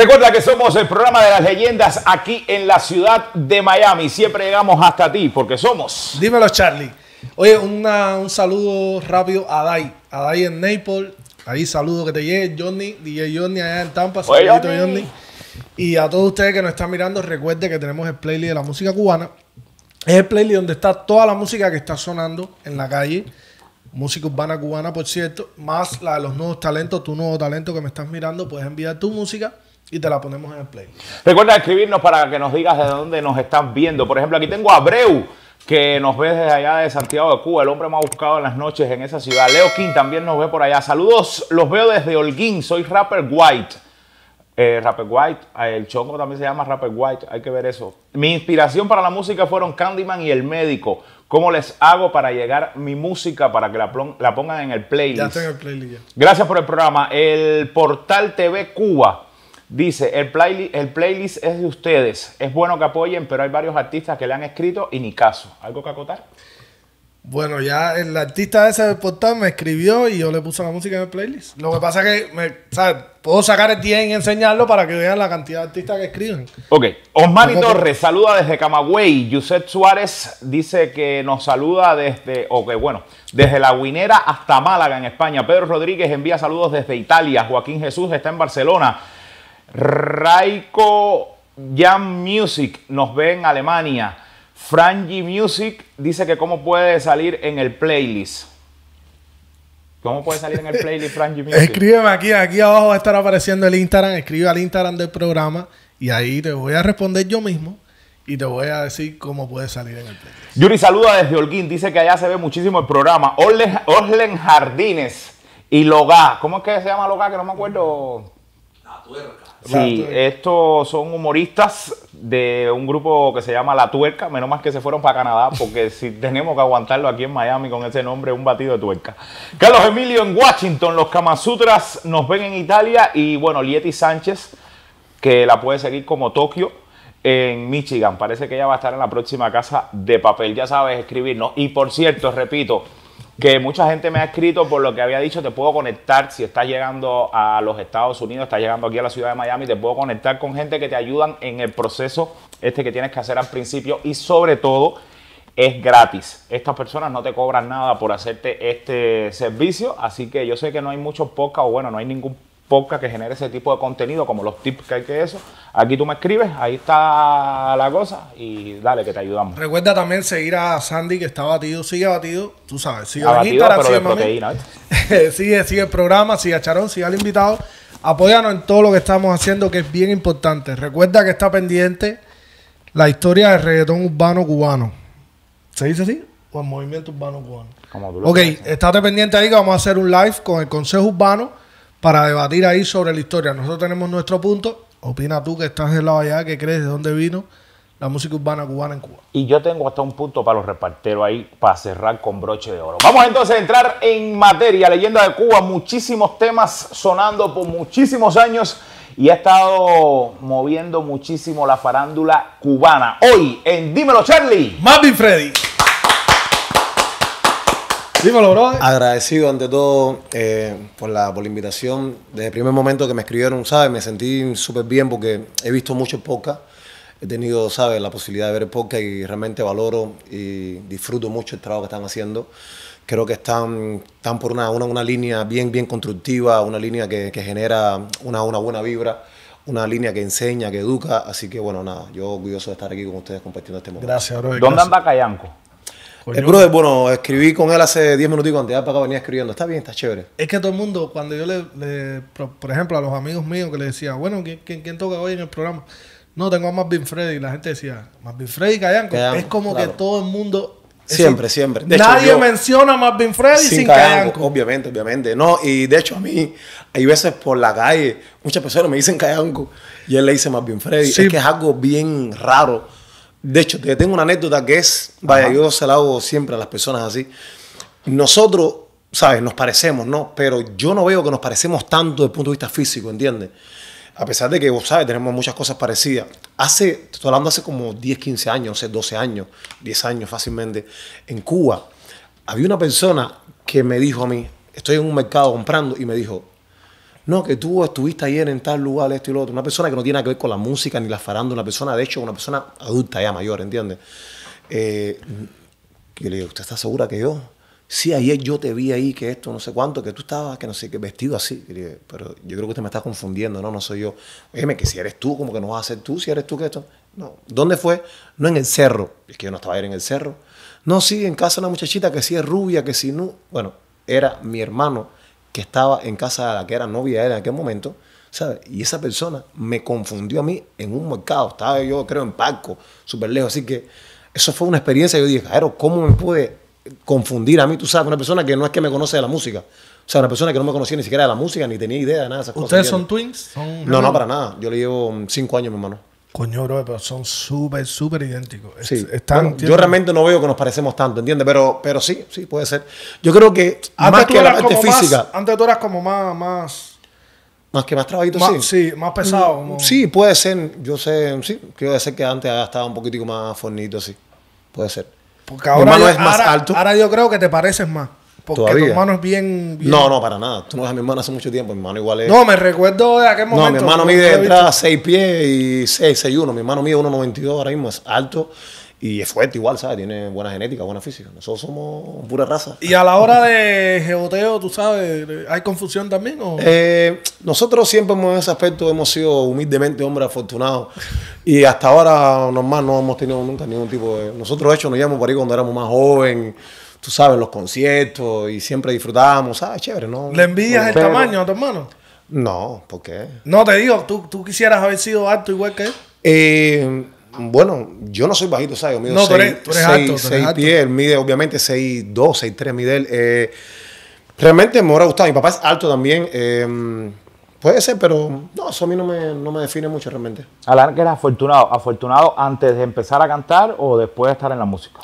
Recuerda que somos el programa de las leyendas aquí en la ciudad de Miami. Siempre llegamos hasta ti porque somos. Dímelo, Charlie. Oye, un saludo rápido a Dai. A Dai en Naples. Ahí saludo que te llegue, Johnny, DJ Johnny allá en Tampa. Saludito, Johnny. Y a todos ustedes que nos están mirando, recuerde que tenemos el playlist de la música cubana. Es el playlist donde está toda la música que está sonando en la calle. Música urbana cubana, por cierto. Más la de los nuevos talentos, tu nuevo talento que me estás mirando. Puedes enviar tu música y te la ponemos en el play. Recuerda escribirnos para que nos digas de dónde nos están viendo. Por ejemplo, aquí tengo a Abreu, que nos ve desde allá de Santiago de Cuba, el hombre más buscado en las noches en esa ciudad. Leo King también nos ve por allá. Saludos, los veo desde Holguín, soy Rapper White. Eh, rapper White, ah, el chongo también se llama Rapper White, hay que ver eso. Mi inspiración para la música fueron Candyman y El Médico. ¿Cómo les hago para llegar mi música para que la, pongan en el playlist? Ya tengo el playlist Gracias por el programa. El Portal TV Cuba Dice, el, playlist es de ustedes. Es bueno que apoyen, pero hay varios artistas que le han escrito y ni caso. ¿Algo que acotar? Bueno, ya el artista ese del portal me escribió y yo le puse la música en el playlist. Lo que pasa es que puedo sacar el tiempo y enseñarlo para que vean la cantidad de artistas que escriben. Ok. Osmani Torres saluda desde Camagüey. Yuset Suárez dice que nos saluda desde, ok, bueno, desde La Guinera hasta Málaga en España. Pedro Rodríguez envía saludos desde Italia. Joaquín Jesús está en Barcelona. Raiko Jam Music nos ve en Alemania. Franji Music dice que cómo puede salir en el playlist. ¿Cómo puede salir en el playlist Frangie Music? Escríbeme aquí, aquí abajo va a estar apareciendo el Instagram. Escribe al Instagram del programa y ahí te voy a responder yo mismo y te voy a decir cómo puede salir en el playlist. Yuri saluda desde Holguín, dice que allá se ve muchísimo el programa. Orlen, Jardines y Logá. ¿Cómo es que se llama Logá? Que no me acuerdo. La tuerca. Sí, estos son humoristas de un grupo que se llama La Tuerca, menos mal que se fueron para Canadá, porque si tenemos que aguantarlo aquí en Miami con ese nombre, un batido de tuerca. Carlos Emilio en Washington, los Kamasutras nos ven en Italia y bueno, Lieti Sánchez, que la puede seguir como Tokio en Michigan. Parece que ella va a estar en la próxima casa de papel, ya sabes, escribirnos. Y por cierto, repito, que mucha gente me ha escrito por lo que había dicho, te puedo conectar, si estás llegando a los Estados Unidos, estás llegando aquí a la ciudad de Miami, te puedo conectar con gente que te ayudan en el proceso este que tienes que hacer al principio y sobre todo es gratis. Estas personas no te cobran nada por hacerte este servicio, así que yo sé que no hay muchos podcasts, o bueno, no hay ningún poca que genere ese tipo de contenido, como los tips que hay que eso. Aquí tú me escribes, ahí está la cosa y dale, que te ayudamos. Recuerda también seguir a Sandy, que está batido, sigue batido, tú sabes, sigue sigue, sigue, el programa, sigue a Charón, sigue al invitado. Apóyanos en todo lo que estamos haciendo, que es bien importante. Recuerda que está pendiente la historia del reggaetón urbano cubano. ¿Se dice así? O el movimiento urbano cubano. Como ok, estate pendiente ahí que vamos a hacer un live con el Consejo Urbano para debatir ahí sobre la historia. Nosotros tenemos nuestro punto. Opina tú que estás del lado allá, que crees de dónde vino la música urbana cubana en Cuba. Y yo tengo hasta un punto para los reparteros ahí, para cerrar con broche de oro. Vamos entonces a entrar en materia, leyenda de Cuba, muchísimos temas sonando por muchísimos años y ha estado moviendo muchísimo la farándula cubana. Hoy en Dímelo Charlie. Mami Freddy. Dímelo, bro. Agradecido ante todo eh, por, la, por la invitación. Desde el primer momento que me escribieron, ¿sabes? Me sentí súper bien porque he visto mucho Poca, He tenido, ¿sabes? La posibilidad de ver Poca y realmente valoro y disfruto mucho el trabajo que están haciendo. Creo que están, están por una, una, una línea bien, bien constructiva, una línea que, que genera una, una buena vibra una línea que enseña, que educa. Así que bueno, nada, yo orgulloso de estar aquí con ustedes compartiendo este momento. Gracias, bro. ¿Dónde anda Cayanco? Pues el brother, bueno, escribí con él hace 10 minutitos cuando ya para acá venía escribiendo. Está bien, está chévere. Es que todo el mundo, cuando yo le, por, ejemplo, a los amigos míos que le decía, bueno, ¿quién, toca hoy en el programa? No, tengo a Marvin Freddy. la gente decía, Marvin Freddy Cayanco. es como que todo el mundo... Siempre, siempre. nadie menciona a Marvin Freddy sin, Cayanco. Obviamente, obviamente. No, y de hecho a mí, hay veces por la calle, muchas personas me dicen Cayanco. Y él le dice Marvin Freddy. Es que es algo bien raro de hecho, te tengo una anécdota que es, vaya, yo se la hago siempre a las personas así. Nosotros, ¿sabes? Nos parecemos, ¿no? Pero yo no veo que nos parecemos tanto desde el punto de vista físico, ¿entiendes? A pesar de que, vos sabes, tenemos muchas cosas parecidas. Hace, estoy hablando hace como 10, 15 años, no sé, 12 años, 10 años fácilmente, en Cuba, había una persona que me dijo a mí, estoy en un mercado comprando, y me dijo, no, que tú estuviste ayer en tal lugar, esto y lo otro. Una persona que no tiene nada que ver con la música ni la farándula, una persona, de hecho, una persona adulta ya mayor, ¿entiendes? Eh, le digo, ¿usted está segura que yo? Sí, ayer yo te vi ahí, que esto, no sé cuánto, que tú estabas, que no sé qué, vestido así. pero yo creo que usted me está confundiendo, no, no soy yo. Óyeme, que si eres tú, como que no vas a ser tú, si eres tú, que esto. No, ¿dónde fue? No en el cerro. Es que yo no estaba ahí en el cerro. No, sí, en casa una muchachita que sí es rubia, que sí no. Bueno, era mi hermano que estaba en casa de la que era novia de él en aquel momento, ¿sabes? Y esa persona me confundió a mí en un mercado. Estaba yo, creo, en Paco, súper lejos. Así que eso fue una experiencia. Yo dije, pero ¿cómo me pude confundir a mí, tú sabes, una persona que no es que me conoce de la música? O sea, una persona que no me conocía ni siquiera de la música, ni tenía idea de nada de esas ¿Ustedes cosas. ¿Ustedes son twins? no, no, para nada. Yo le llevo cinco años, mi hermano. Coño, bro, pero son súper, súper idénticos. Están, yo realmente no veo que nos parecemos tanto, ¿entiendes? Pero, pero sí, sí, puede ser. Yo creo que antes que la parte física. Más, antes tú eras como más. más más que más trabajito, sí. Sí, más pesado. Mm, sí, puede ser. Yo sé, sí. Quiero decir que antes estaba un poquitico más fornito, sí. Puede ser. Porque ahora, es más alto. Ahora yo creo que te pareces más. Porque tu hermano es bien, No, no, para nada. Tú no ves a mi hermano hace mucho tiempo. Mi hermano igual es. No, me recuerdo de aquel momento. No, mi hermano mide entrada 6 pies y 6, 1. Mi hermano mide 1,92 ahora mismo. Es alto y es fuerte igual, ¿sabes? Tiene buena genética, buena física. Nosotros somos pura raza. ¿Y a la hora de geoteo, tú sabes, hay confusión también? O? Eh, nosotros siempre en ese aspecto hemos sido humildemente hombres afortunados y hasta ahora normal no hemos tenido nunca ningún tipo de... Nosotros, de hecho, nos llevamos por ahí cuando éramos más jóvenes tú sabes, los conciertos y siempre disfrutábamos, ¿sabes? Ah, chévere, ¿no? ¿Le envías el tamaño a tu hermano? No, ¿por qué? No, te digo, ¿tú, quisieras haber sido alto igual que él? Eh, bueno, yo no soy bajito, ¿sabes? no, seis, tú eres, alto, seis pies, mide obviamente 6'2, 6'3 mide él. Eh, realmente me hubiera gustado, mi papá es alto también. Eh, puede ser, pero no, eso a mí no me, define mucho realmente. Alan, que eres afortunado. ¿Afortunado antes de empezar a cantar o después de estar en la música?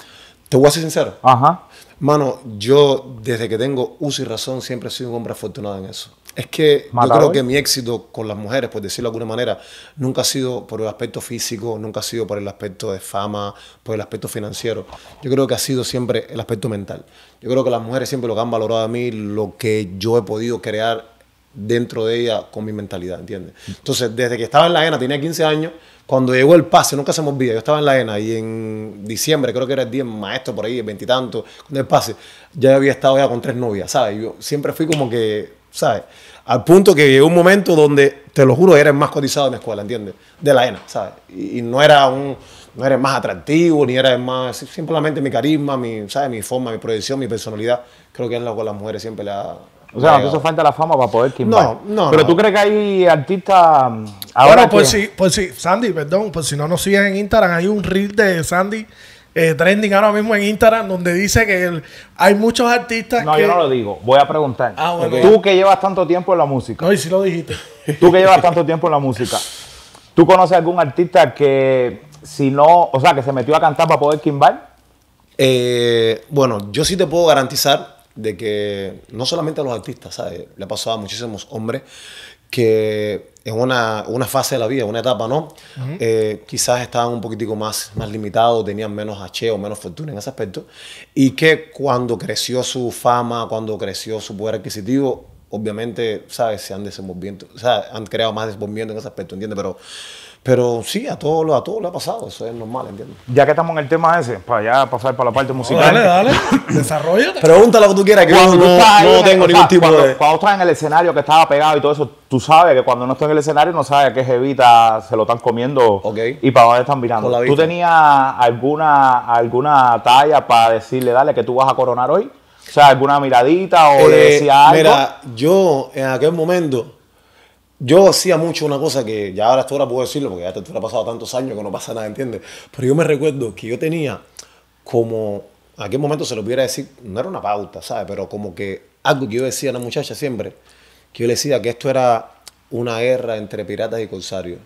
Te voy a ser sincero. Ajá. Mano, yo desde que tengo uso y razón siempre he sido un hombre afortunado en eso. Es que yo creo que mi éxito con las mujeres, por decirlo de alguna manera, nunca ha sido por el aspecto físico, nunca ha sido por el aspecto de fama, por el aspecto financiero. Yo creo que ha sido siempre el aspecto mental. Yo creo que las mujeres siempre lo que han valorado a mí, lo que yo he podido crear dentro de ella con mi mentalidad, ¿entiendes? Entonces, desde que estaba en la arena, tenía 15 años, cuando llegó el pase, nunca se me olvida, yo estaba en la ENA y en diciembre, creo que era el 10 maestro por ahí, el veintitanto, cuando el pase, ya había estado ya con tres novias, ¿sabes? Yo siempre fui como que, ¿sabes? Al punto que llegó un momento donde, te lo juro, era el más cotizado en la escuela, ¿entiendes? De la ENA, ¿sabes? Y, no era un no era más atractivo, ni era más. Simplemente mi carisma, mi, ¿sabes? mi forma, mi proyección, mi personalidad. Creo que es lo que las mujeres siempre ha... O sea, no hizo falta la fama para poder Kimball? No, no. Pero tú crees que hay artistas. Ahora pues sí, pues sí. Sandy, perdón, Pues si no nos siguen en Instagram, hay un reel de Sandy eh, trending ahora mismo en Instagram donde dice que hay muchos artistas. No, yo no lo digo. Voy a preguntar. Ah, tú que llevas tanto tiempo en la música. No, y si lo dijiste. Tú que llevas tanto tiempo en la música. ¿Tú conoces algún artista que si no, o sea, que se metió a cantar para poder quimbar? Eh, bueno, yo sí te puedo garantizar de que no solamente a los artistas, ¿sabes? Le ha pasado a muchísimos hombres que en una, una fase de la vida, una etapa, ¿no? Eh, quizás estaban un poquitico más, más limitados, tenían menos hacheo, menos fortuna en ese aspecto, y que cuando creció su fama, cuando creció su poder adquisitivo, obviamente, ¿sabes? Se han desenvolviendo, o sea, han creado más desenvolvimiento en ese aspecto, ¿entiendes? Pero pero sí, a todos a todo le ha pasado, eso es normal, entiendo. Ya que estamos en el tema ese, para ya pasar para la parte musical. dale, dale, desarrolla. Pregunta lo que tú quieras, que cuando yo no, tengo ningún tipo de. Cuando estás en el escenario que estaba pegado y todo eso, tú sabes que cuando no estás en el escenario no sabes a qué Evita, se lo están comiendo y para dónde están mirando. ¿Tú tenías alguna, alguna talla para decirle, dale, que tú vas a coronar hoy? O sea, alguna miradita o le eh, decía algo. Mira, yo en aquel momento yo hacía mucho una cosa que ya ahora hasta ahora puedo decirlo, porque ya te ahora ha pasado tantos años que no pasa nada, ¿entiendes? Pero yo me recuerdo que yo tenía como, a qué momento se lo pudiera decir, no era una pauta, ¿sabes? Pero como que algo que yo decía a la muchacha siempre, que yo le decía que esto era una guerra entre piratas y corsarios.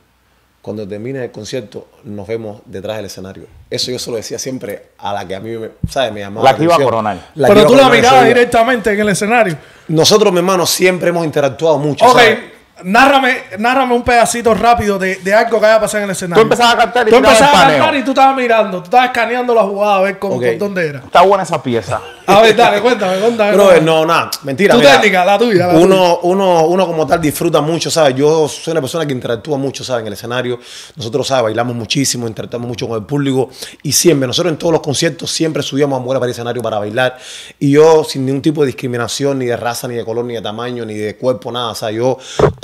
Cuando termine el concierto, nos vemos detrás del escenario. Eso yo se lo decía siempre a la que a mí me, ¿sabes? me llamaba. La que iba a coronar. Pero tú la mirabas directamente en el escenario. Nosotros, mi hermano, siempre hemos interactuado mucho. Okay. Nárrame, un pedacito rápido de, algo que haya pasado en el escenario. Tú empezabas a cantar y tú estabas mirando, tú estabas escaneando la jugada a ver cómo, dónde era. Está buena esa pieza. A ver, dale, cuéntame, cuéntame. Bro, no, nada, mentira. Tu técnica, la tuya. uno, Uno, como tal disfruta mucho, ¿sabes? Yo soy una persona que interactúa mucho, ¿sabes? En el escenario. Nosotros, ¿sabes? Bailamos muchísimo, interactuamos mucho con el público y siempre, nosotros en todos los conciertos siempre subíamos a mujeres para el escenario para bailar y yo sin ningún tipo de discriminación, ni de raza, ni de color, ni de tamaño, ni de cuerpo, nada, o sea, yo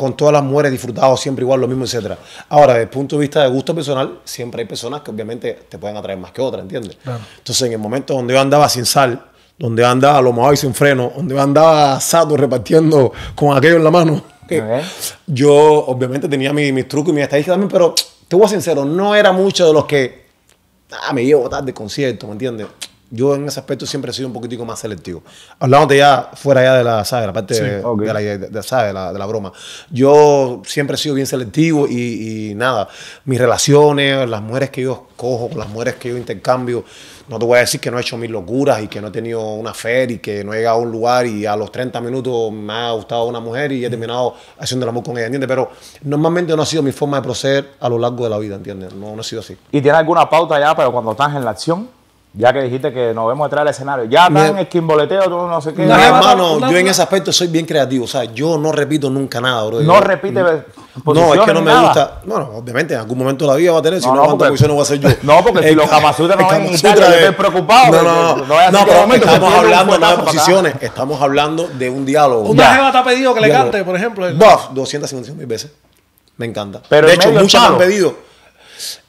con todas las mujeres, disfrutado siempre igual, lo mismo, etcétera. Ahora, desde el punto de vista de gusto personal, siempre hay personas que obviamente te pueden atraer más que otras, ¿entiendes? Entonces, en el momento donde yo andaba sin sal, donde andaba lo y sin freno, donde andaba asado repartiendo con aquello en la mano, yo obviamente tenía mis mi trucos y mis estadísticas también, pero te voy a ser sincero, no era mucho de los que, ah, me llevo tarde de concierto, ¿me entiendes? Yo en ese aspecto siempre he sido un poquitico más selectivo. Hablándote ya fuera ya de la, saga, parte de, la, de, la, broma. Yo siempre he sido bien selectivo y, nada, mis relaciones, las mujeres que yo cojo, las mujeres que yo intercambio, no te voy a decir que no he hecho mis locuras y que no he tenido una fer y que no he llegado a un lugar y a los 30 minutos me ha gustado una mujer y he terminado haciendo el amor con ella, ¿entiendes? Pero normalmente no ha sido mi forma de proceder a lo largo de la vida, ¿entiendes? No, ha sido así. ¿Y tienes alguna pauta ya, pero cuando estás en la acción? Ya que dijiste que nos vemos detrás del escenario. Ya en esquimboleteo, todo no sé qué. No, hermano, yo en ese aspecto soy bien creativo. O sea, yo no repito nunca nada, bro. No repite mm. No, es que no me gusta. Bueno, obviamente, en algún momento de la vida va a tener. Si no, cuánta posición no va a ser yo. No, porque si los camasutas no van a yo estoy preocupado. No, no, no. No, estamos hablando de posiciones. Estamos hablando de un diálogo. Una jeva te pedido que le cante, por ejemplo. Buff, 250 mil veces. Me encanta. de hecho, muchos han pedido. o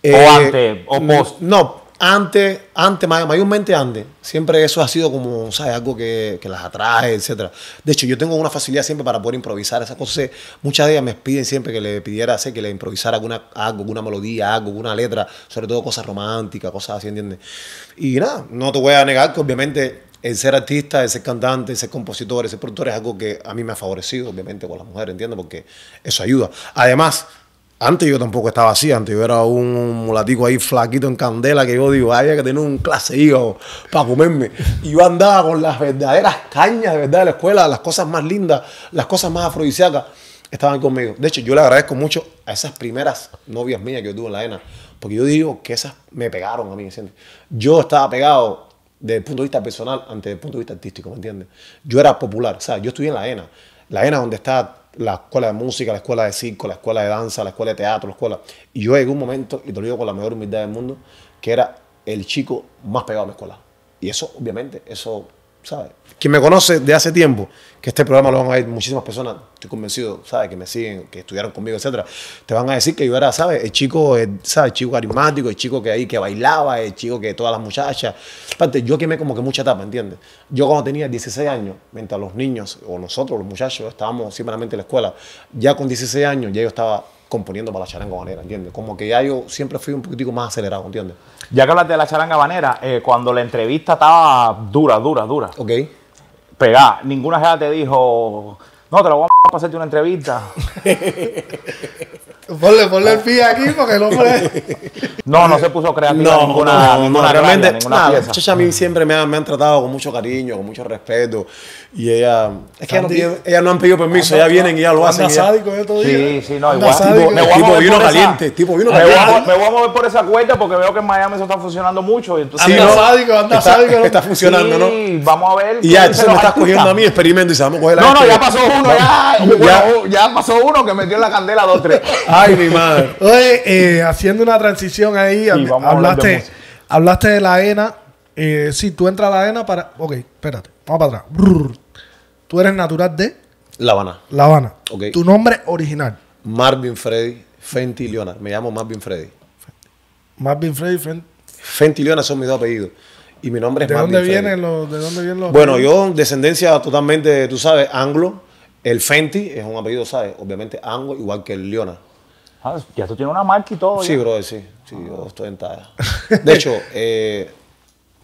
eh, antes, o mm, post. No, antes, antes, mayormente antes, siempre eso ha sido como, ¿sabes? Algo que, las atrae, etc. De hecho, yo tengo una facilidad siempre para poder improvisar esas cosas. Muchas de ellas me piden siempre que le pidiera hacer, que le improvisara alguna, algo, alguna melodía, algo, alguna letra, sobre todo cosas románticas, cosas así, ¿entiendes? Y nada, no te voy a negar que obviamente el ser artista, el ser cantante, el ser compositor, el ser productor es algo que a mí me ha favorecido, obviamente, con las mujeres, ¿entiendes? Porque eso ayuda. Además, antes yo tampoco estaba así, antes yo era un mulatico ahí flaquito en candela que yo digo, vaya que tener un clase hijo para comerme. Y yo andaba con las verdaderas cañas de verdad de la escuela, las cosas más lindas, las cosas más afrodisíacas estaban conmigo. De hecho, yo le agradezco mucho a esas primeras novias mías que yo tuve en la ENA, porque yo digo que esas me pegaron a mí, Yo estaba pegado desde el punto de vista personal ante el punto de vista artístico, ¿me entiendes? Yo era popular, o sea, yo estuve en la ENA, la ENA donde está la escuela de música, la escuela de circo, la escuela de danza, la escuela de teatro, la escuela. Y yo llegué un momento, y te lo digo con la mayor humildad del mundo, que era el chico más pegado a la escuela. Y eso, obviamente, eso ¿sabes? Quien me conoce de hace tiempo, que este programa lo van a ver muchísimas personas, estoy convencido, ¿sabes? Que me siguen, que estudiaron conmigo, etcétera, te van a decir que yo era, ¿sabes? El chico, el, ¿sabes? El chico carismático, el chico que ahí que bailaba, el chico que todas las muchachas. Aparte, yo quemé como que mucha etapa, ¿entiendes? Yo cuando tenía 16 años, mientras los niños, o nosotros, los muchachos, estábamos simplemente en la escuela, ya con 16 años, ya yo estaba componiendo para la charanga banera, ¿entiendes? Como que ya yo siempre fui un poquitico más acelerado, ¿entiendes? Ya que hablaste de la charanga banera, eh, cuando la entrevista estaba dura, dura, dura. Ok. Pegá, ninguna gente te dijo, no, te lo voy a hacerte una entrevista. Ponle, ponle el pie aquí porque no hombre. No, no se puso creativo no, ninguna, no, ninguna no, realmente. a mí siempre me han, me han, tratado con mucho cariño, con mucho respeto. Y ella. Es que ella ellas, no, han pedido permiso, ellas vienen y ya lo hacen. sádico Sí, sí, no, igual. tipo, tipo vino caliente, tipo vino caliente. Me voy, a, mover por esa cuenta porque veo que en Miami eso está funcionando mucho. Y entonces, sí, anda sádico, anda está, sádico. Está funcionando, ¿no? vamos a ver. Y ya, entonces me estás cogiendo a mí experimento y se vamos a coger la No, no, ya pasó uno, ya. Ya pasó uno que metió en la candela dos, tres. Ah, Ay, mi madre. Oye, eh, haciendo una transición ahí, hablaste, de hablaste de la ENA. Eh, sí, tú entras a la ENA para. Ok, espérate, vamos para atrás. Tú eres natural de. La Habana. La Habana. Okay. Tu nombre original. Marvin Freddy Fenty Leona. Me llamo Marvin Freddy. Marvin Freddy Fenty. Fenty Leona son mis dos apellidos. Y mi nombre es ¿De dónde Vienen los, ¿De dónde vienen los Bueno, yo descendencia totalmente, tú sabes, anglo. El Fenty es un apellido, ¿sabes? Obviamente anglo, igual que el Leona. Ah, ya tú tiene una marca y todo. Sí, bro, sí. Sí, yo ah. estoy en De hecho, eh,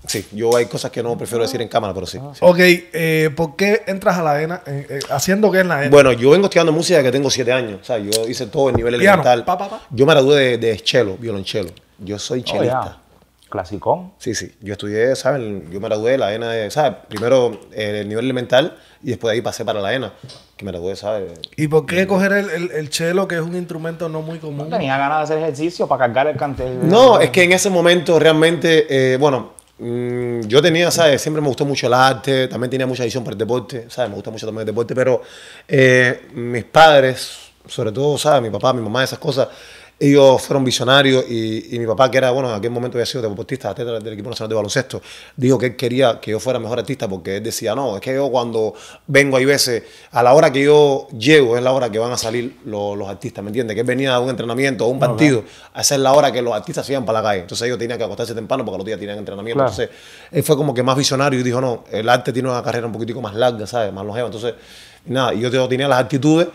sí, yo hay cosas que no prefiero decir en cámara, pero sí. Ah. Ok, eh, ¿por qué entras a la arena? Eh, eh, ¿Haciendo qué en la Bueno, yo vengo estudiando música desde que tengo siete años. O sea, yo hice todo el nivel elemental. Yo me gradué de, de cello, violonchelo. Yo soy oh, chelista. Clasicón. Sí, sí. Yo estudié, ¿sabes? Yo me gradué la ENA, ¿sabes? Primero eh, el nivel elemental y después ahí pasé para la ENA, que me gradué, ¿sabes? ¿Y por qué coger el, el, chelo, que es un instrumento no muy común? No tenía ganas de hacer ejercicio para cargar el cante. No, es que en ese momento realmente, eh, bueno, mm, yo tenía, ¿sabes? Siempre me gustó mucho el arte, también tenía mucha visión para el deporte, ¿sabes? Me gusta mucho también el deporte, pero eh, mis padres, sobre todo, ¿sabes? Mi papá, mi mamá, esas cosas, ellos fueron visionarios y, mi papá, que era, bueno, en aquel momento había sido deportista, del equipo nacional de baloncesto, dijo que él quería que yo fuera mejor artista porque él decía, no, es que yo cuando vengo hay veces, a la hora que yo llego es la hora que van a salir los, artistas, ¿me entiendes? Que venía a un entrenamiento, o un partido, a esa es la hora que los artistas se iban para la calle. Entonces ellos tenían que acostarse temprano porque los días tenían entrenamiento. Entonces él fue como que más visionario y dijo, no, el arte tiene una carrera un poquitico más larga, ¿sabes? Más longeva. Entonces, nada, yo tenía las actitudes.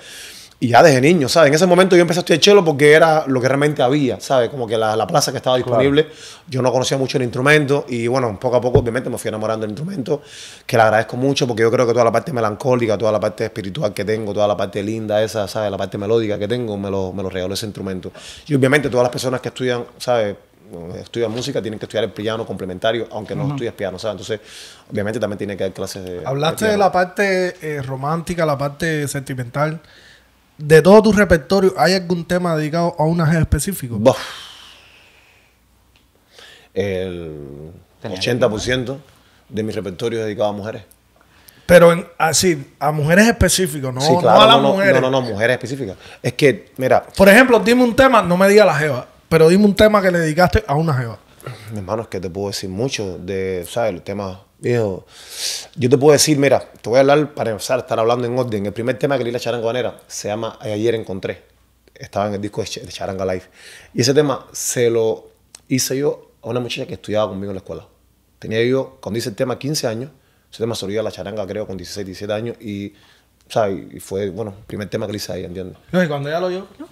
Y ya desde niño, ¿sabes? En ese momento yo empecé a estudiar chelo porque era lo que realmente había, ¿sabes? Como que la, la plaza que estaba disponible. Yo no conocía mucho el instrumento y bueno, poco a poco obviamente me fui enamorando del instrumento, que le agradezco mucho porque yo creo que toda la parte melancólica, toda la parte espiritual que tengo, toda la parte linda esa, ¿sabes? La parte melódica que tengo, me lo, me lo regaló ese instrumento. Y obviamente todas las personas que estudian, ¿sabes? estudian música, tienen que estudiar el piano complementario, aunque no estudies piano, ¿sabes? Entonces, obviamente también tiene que haber clases de... Hablaste de, la parte eh, romántica, la parte sentimental de todo tu repertorio, ¿hay algún tema dedicado a una jefa específico? El 80% de mi repertorio es dedicado a mujeres. Pero en, así, ah, a mujeres específicas, no, a las mujeres. No, no, no, mujeres específicas. Es que, mira. Por ejemplo, dime un tema, no me diga la jeva, pero dime un tema que le dedicaste a una jeva. Mi hermano, es que te puedo decir mucho de, ¿sabes? El tema... Dijo, yo te puedo decir, mira, te voy a hablar para empezar a estar hablando en orden. El primer tema que leí la charanga banera se llama Ayer encontré. Estaba en el disco de Charanga Live. Y ese tema se lo hice yo a una muchacha que estudiaba conmigo en la escuela. Tenía yo, cuando hice el tema, 15 años. Ese tema se la charanga, creo, con 16, 17 años. Y, y fue, bueno, el primer tema que le hice ahí, ¿entiendes? No, y cuando ya lo oyó, no,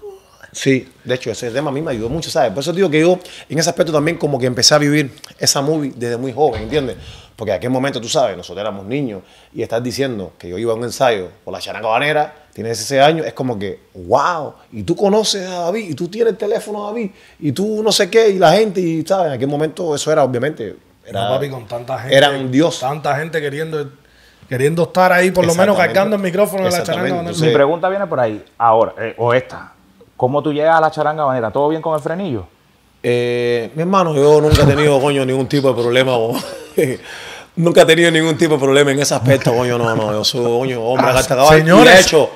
Sí, de hecho, ese tema a mí me ayudó mucho, ¿sabes? Por eso digo que yo, en ese aspecto también, como que empecé a vivir esa movie desde muy joven, ¿entiendes? Porque en aquel momento, tú sabes, nosotros éramos niños y estás diciendo que yo iba a un ensayo por la charanga banera, tienes ese año, es como que, wow, y tú conoces a David, y tú tienes el teléfono a David, y tú no sé qué, y la gente, y ¿sabes? En aquel momento eso era, obviamente, era, un papi, con tanta gente, un Dios. Tanta gente queriendo, queriendo estar ahí, por lo menos cargando el micrófono de la charanga banera. Mi pregunta viene por ahí, ahora, eh, o esta ¿Cómo tú llegas a la charanga manera. ¿Todo bien con el frenillo? Eh, mi hermano, yo nunca he tenido, coño, ningún tipo de problema. nunca he tenido ningún tipo de problema en ese aspecto, coño. No, no, yo soy, coño, hombre, ah, hasta caballo. Señores, y he hecho,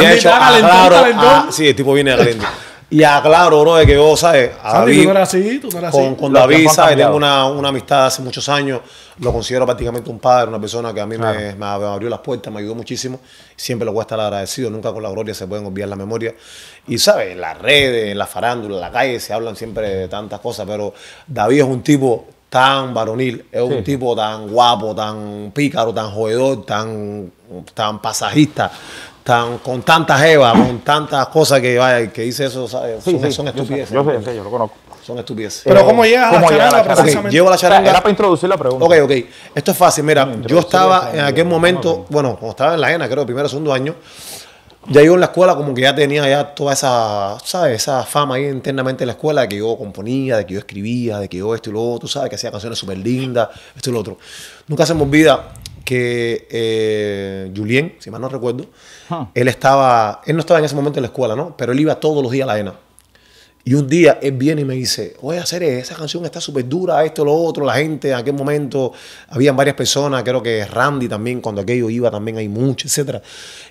y he hecho, ah, calentón. Ah, sí, el tipo viene a y aclaro, ah, bro, de que yo, ¿sabes? David, con, así. Con David, ¿sabes? Tengo una, amistad hace muchos años. Lo considero prácticamente un padre, una persona que a mí me, abrió las puertas, me ayudó muchísimo. Siempre lo voy a estar agradecido. Nunca con la gloria se pueden olvidar la memoria. Y, ¿sabes? En las redes, en la farándula, en la calle se hablan siempre de tantas cosas, pero David es un tipo tan varonil, es un tipo tan guapo, tan pícaro, tan jodedor, tan, tan pasajista, tan, con tantas jeva, con tantas cosas que, vaya, que dice eso, ¿sabes? son, estupideces. Yo sé, yo lo conozco. Son estupideces. Pero, ¿cómo llegas a la charanga la charanga. Era para introducir la pregunta. Ok, ok. Esto es fácil. Mira, yo estaba en aquel momento, bueno, cuando estaba en la ENA, creo, primero o segundo año, ya iba en la escuela como que ya tenía ya toda esa, ¿sabes? Esa fama ahí internamente en la escuela de que yo componía, de que yo escribía, de que yo esto y lo otro, ¿sabes? Que hacía canciones súper lindas, esto y lo otro. Nunca se me olvida que eh, Julien, si mal no recuerdo, él estaba, él no estaba en ese momento en la escuela, ¿no? Pero él iba todos los días a la ENA. Y un día él viene y me dice, Voy a hacer esa canción está súper dura, esto, lo otro, la gente en aquel momento, habían varias personas, creo que Randy también, cuando aquello iba también hay mucho, etc.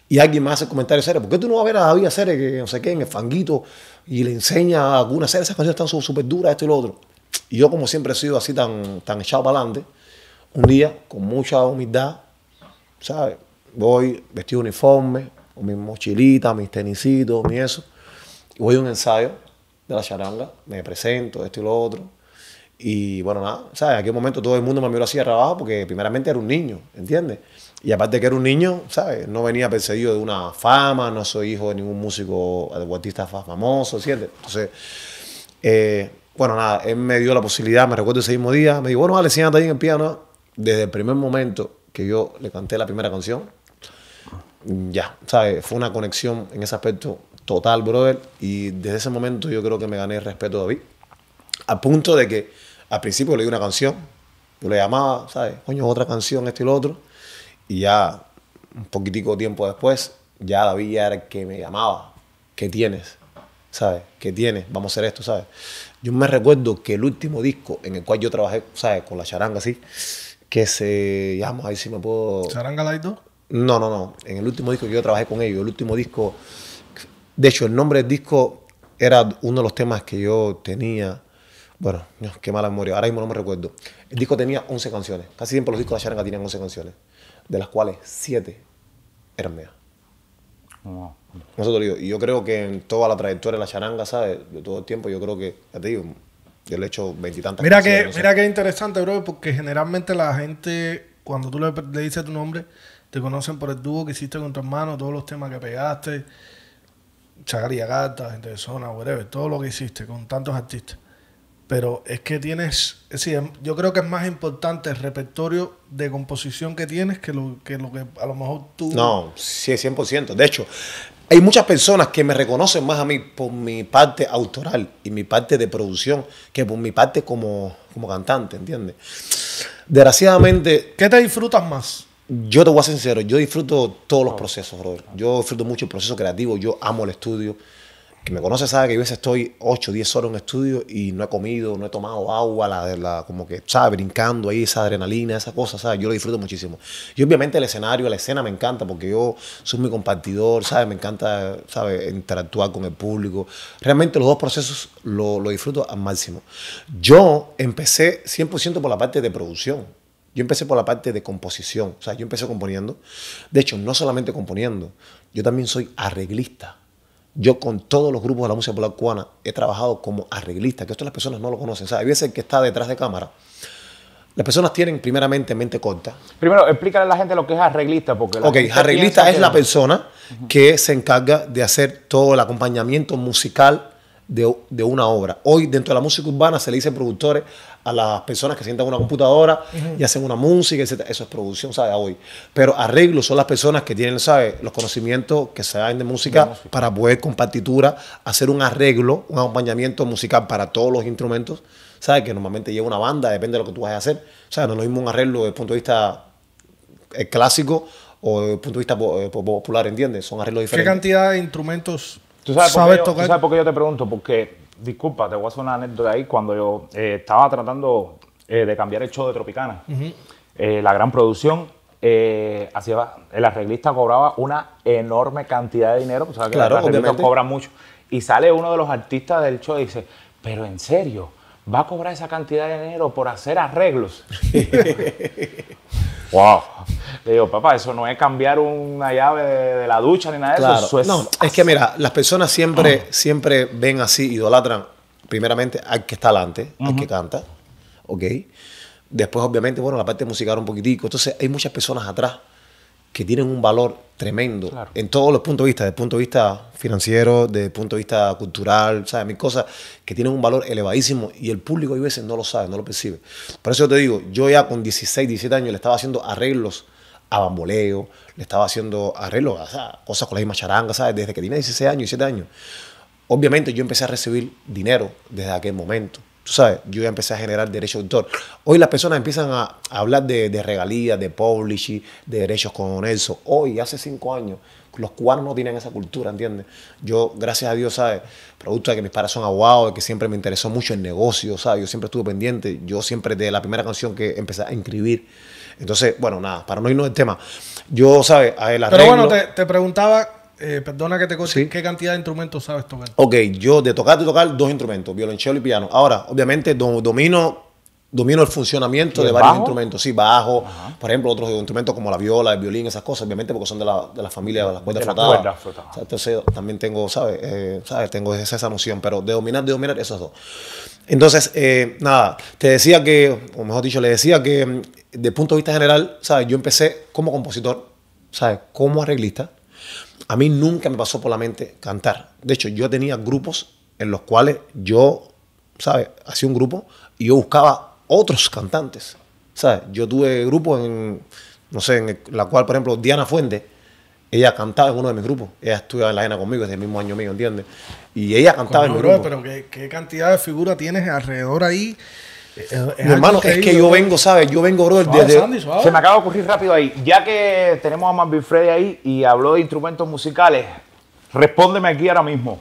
Y alguien me hace el comentario, Ceres, ¿por qué tú no vas a ver a David Ceres eh, que no sé qué, en el fanguito, y le enseña a alguna esas canciones están súper duras, esto y lo otro? Y yo como siempre he sido así tan, tan echado para adelante, un día, con mucha humildad, ¿sabes? voy vestido de uniforme, con mis mochilitas, mis tenisitos, mi eso. Voy a un ensayo de la charanga, me presento, esto y lo otro. Y bueno, nada, ¿sabes? En aquel momento todo el mundo me miró así de trabajo porque primeramente era un niño, ¿entiendes? Y aparte que era un niño, ¿sabes? No venía perseguido de una fama, no soy hijo de ningún músico de famoso, ¿cierto? Entonces, eh, bueno, nada, él me dio la posibilidad, me recuerdo ese mismo día, me dijo, bueno, vale, siéntate ahí en el piano. Desde el primer momento que yo le canté la primera canción, ya, ¿sabes? Fue una conexión en ese aspecto total, brother. Y desde ese momento yo creo que me gané el respeto de David. A punto de que al principio leí una canción, yo le llamaba, ¿sabes? Coño, otra canción, esto y lo otro. Y ya, un poquitico tiempo después, ya David ya era el que me llamaba. ¿Qué tienes? ¿Sabes? ¿Qué tienes? Vamos a hacer esto, ¿sabes? Yo me recuerdo que el último disco en el cual yo trabajé, ¿sabes? Con la charanga así, que se llama, ahí si me puedo... ¿Charanga Light no, no, no. En el último disco que yo trabajé con ellos, el último disco, de hecho, el nombre del disco era uno de los temas que yo tenía. Bueno, qué mala memoria, ahora mismo no me recuerdo. El disco tenía 11 canciones. Casi siempre los discos de Charanga tenían 11 canciones, de las cuales 7 eran mías. se te digo, y yo creo que en toda la trayectoria de la charanga, ¿sabes? De todo el tiempo, yo creo que, ya te digo, yo le he hecho veintitantas mira que Mira qué interesante, bro, porque generalmente la gente, cuando tú le, le dices tu nombre, te conocen por el dúo que hiciste con tu hermano, todos los temas que pegaste, Chagaria Gata, Gente de Zona, whatever, todo lo que hiciste con tantos artistas. Pero es que tienes, es decir, yo creo que es más importante el repertorio de composición que tienes que lo que, a lo mejor tú... No, sí, 100%. De hecho, hay muchas personas que me reconocen más a mí por mi parte autoral y mi parte de producción que por mi parte como, como cantante, ¿entiendes? Desgraciadamente... ¿Qué te disfrutas más? yo te voy a ser sincero, yo disfruto todos los procesos, Robert. Yo disfruto mucho el proceso creativo, yo amo el estudio. Que me conoce sabe que yo a veces estoy 8, 10 horas en estudio y no he comido, no he tomado agua, la, la, como que, ¿sabes? Brincando ahí, esa adrenalina, esa cosa, ¿sabes? Yo lo disfruto muchísimo. Y obviamente el escenario, la escena me encanta porque yo soy mi compartidor, ¿sabes? Me encanta, ¿sabes? Interactuar con el público. Realmente los dos procesos lo, disfruto al máximo. Yo empecé 100% por la parte de producción. Yo empecé por la parte de composición, o sea, yo empecé componiendo. De hecho, no solamente componiendo, yo también soy arreglista. Yo con todos los grupos de la música popular cubana he trabajado como arreglista, que esto las personas no lo conocen. O sea, hay veces que está detrás de cámara. Las personas tienen primeramente mente corta. Primero, explícale a la gente lo que es arreglista. Porque la ok, arreglista es la persona que se encarga de hacer todo el acompañamiento musical de, de, una obra. Hoy dentro de la música urbana se le dice productores a las personas que sientan una computadora y hacen una música, etc. Eso es producción, ¿sabes? hoy. Pero arreglo son las personas que tienen, ¿sabes? Los conocimientos que se dan de música, para poder con partitura hacer un arreglo, un acompañamiento musical para todos los instrumentos, ¿sabes? Que normalmente lleva una banda, depende de lo que tú vas a hacer. O sea, No es lo mismo un arreglo desde el punto de vista eh, clásico o desde el punto de vista eh, popular, ¿entiendes? Son arreglos diferentes. ¿Qué cantidad de instrumentos ¿Tú sabes, tocar? sabes por qué yo te pregunto? Porque disculpa, te voy a hacer una anécdota ahí. Cuando yo eh, estaba tratando eh, de cambiar el show de Tropicana, eh, la gran producción, hacía, el arreglista cobraba una enorme cantidad de dinero, pues, claro, que mucho. Y sale uno de los artistas del show y dice, pero en serio, va a cobrar esa cantidad de dinero por hacer arreglos. wow. Le digo, papá, eso no es cambiar una llave de, la ducha ni nada de eso. es... No, es que mira, las personas siempre, siempre ven así, idolatran primeramente al que está adelante, al que canta, ¿ok? Después, obviamente, bueno, la parte musical un poquitico. Entonces, hay muchas personas atrás que tienen un valor tremendo en todos los puntos de vista, desde el punto de vista financiero, desde el punto de vista cultural, ¿sabes? Mil cosas que tienen un valor elevadísimo y el público a veces no lo sabe, no lo percibe. Por eso te digo, yo ya con 16, 17 años le estaba haciendo arreglos a bamboleo, le estaba haciendo arreglos a cosas con la misma charanga, ¿sabes? Desde que tenía 16 años, 17 años. Obviamente yo empecé a recibir dinero desde aquel momento. Tú sabes, yo ya empecé a generar derechos de autor. Hoy las personas empiezan a, hablar de, regalías, de publishing, de derechos con eso. Hoy, hace cinco años, los cubanos no tienen esa cultura, ¿entiendes? Yo, gracias a Dios, ¿sabes? Producto de que mis padres son abogados, de que siempre me interesó mucho el negocio, ¿sabes? Yo siempre estuve pendiente. Yo siempre, desde la primera canción que empecé a inscribir, entonces, bueno, nada, para no irnos del tema. Yo, ¿sabes? Pero bueno, te preguntaba eh, perdona que te corte, ¿qué cantidad de instrumentos sabes tocar? Ok, yo de tocar, de tocar dos instrumentos, violonchelo y piano. Ahora, obviamente, domino domino el funcionamiento de varios instrumentos, sí, bajo, por ejemplo, otros instrumentos como la viola, el violín, esas cosas, obviamente porque son de la, de la familia de las cuerdas flotadas. entonces también tengo, ¿sabes? Eh, ¿sabes? Tengo esa, esa, noción, pero de dominar, de dominar esos dos. Entonces, eh, nada, te decía que, o mejor dicho, le decía que de punto de vista general, ¿sabes? Yo empecé como compositor, ¿sabes? Como arreglista, a mí nunca me pasó por la mente cantar. De hecho, yo tenía grupos en los cuales yo, ¿sabes? Hacía un grupo y yo buscaba otros cantantes, ¿sabes? Yo tuve grupos en, no sé, en la cual, por ejemplo, Diana Fuente, ella cantaba en uno de mis grupos. Ella estudiaba en la arena conmigo desde el mismo año mío, ¿entiendes? Y ella cantaba en mi grupo. Pero ¿qué, cantidad de figuras tienes alrededor ahí hermano, es que yo vengo, ¿sabes? Yo vengo, brother, desde... Se me acaba de ocurrir rápido ahí. Ya que tenemos a Marvin Freddy ahí y habló de instrumentos musicales, respóndeme aquí ahora mismo.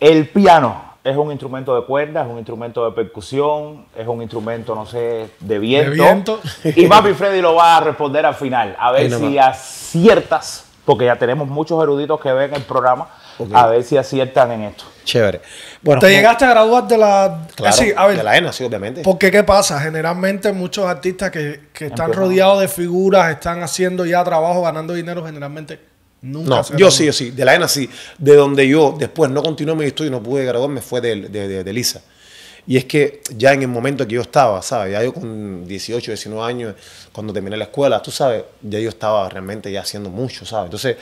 El piano es un instrumento de cuerda, es un instrumento de percusión, es un instrumento, no sé, de viento. De Y Marvin Freddy lo va a responder al final. A ver si aciertas, porque ya tenemos muchos eruditos que ven el programa a ver si aciertan en esto. Chévere. Bueno, ¿Te llegaste a graduar de la, eh, claro, sí, a de la ENA? Sí, obviamente. Porque ¿qué pasa? Generalmente muchos artistas que, que están rodeados de figuras, están haciendo ya trabajo, ganando dinero, generalmente Nunca no, yo sí, yo sí, de la ENA sí. De donde yo después no continué mi estudio y no pude graduarme fue de, de, de, de Lisa. Y es que ya en el momento que yo estaba, ¿sabes? Ya yo con 18, 19 años, cuando terminé la escuela, tú sabes, ya yo estaba realmente ya haciendo mucho, ¿sabes? Entonces,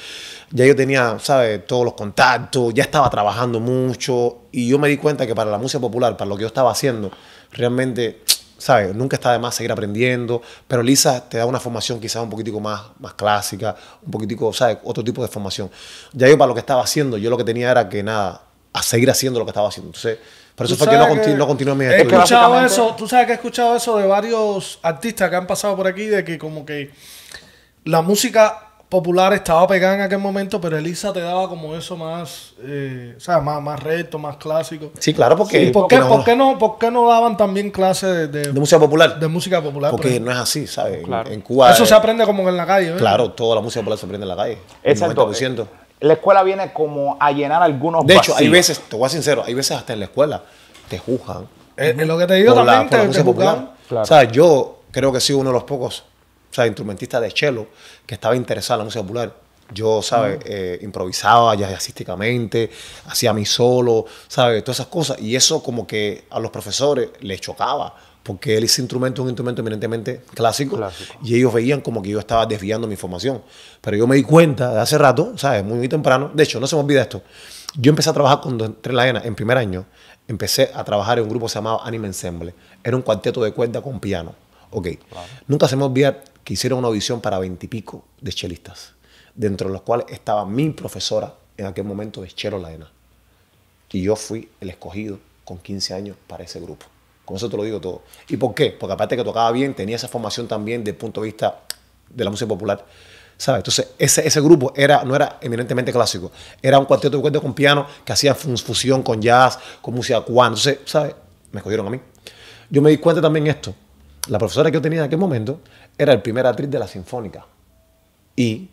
ya yo tenía, ¿sabes? Todos los contactos, ya estaba trabajando mucho. Y yo me di cuenta que para la música popular, para lo que yo estaba haciendo, realmente, ¿sabes? Nunca está de más seguir aprendiendo. Pero Lisa te da una formación quizás un poquitico más, más clásica, un poquitico, ¿sabes? Otro tipo de formación. Ya yo para lo que estaba haciendo, yo lo que tenía era que nada, a seguir haciendo lo que estaba haciendo. Entonces, por eso fue que no, continuó mi he Escuchado eso, tú sabes que he escuchado eso de varios artistas que han pasado por aquí, de que como que la música popular estaba pegada en aquel momento, pero Elisa te daba como eso más, eh, o sea, más, más recto, más clásico. Sí, claro, porque... ¿por, qué, no, ¿por, no, ¿Por no daban también clases de, música popular? De música popular. Porque no es así, ¿sabes? En, Cuba... Eso se aprende como en la calle. ¿eh? Claro, toda la música popular se aprende en la calle. Exacto la escuela viene como a llenar algunos De hecho, hay veces, te voy a ser sincero, hay veces hasta en la escuela te juzgan. Es, lo que te digo por la, yo creo que soy uno de los pocos, sea, instrumentistas de cello que estaba interesado en la música popular. Yo, ¿sabes? Mm. Eh, improvisaba jazzísticamente, hacía mi solo, ¿sabes? Todas esas cosas. Y eso como que a los profesores les chocaba porque ese instrumento es un instrumento eminentemente clásico, y ellos veían como que yo estaba desviando mi formación. Pero yo me di cuenta de hace rato, ¿sabes? Muy, muy temprano. De hecho, no se me olvida esto. Yo empecé a trabajar con entré en la ENA, en primer año, empecé a trabajar en un grupo llamado Anime Ensemble. Era un cuarteto de cuerda con piano. Ok. Nunca se me olvida que hicieron una audición para veintipico de chelistas, dentro de los cuales estaba mi profesora en aquel momento de Chelo Laena. Y yo fui el escogido con 15 años para ese grupo. Con eso te lo digo todo. ¿Y por qué? Porque aparte que tocaba bien, tenía esa formación también desde punto de vista de la música popular. ¿Sabes? Entonces, ese, ese grupo era, no era eminentemente clásico. Era un cuarteto de cuerdas con piano que hacía fusión con jazz, con música cubana. Entonces, ¿sabes? Me escogieron a mí. Yo me di cuenta también esto. La profesora que yo tenía en aquel momento era el primer actriz de la Sinfónica. Y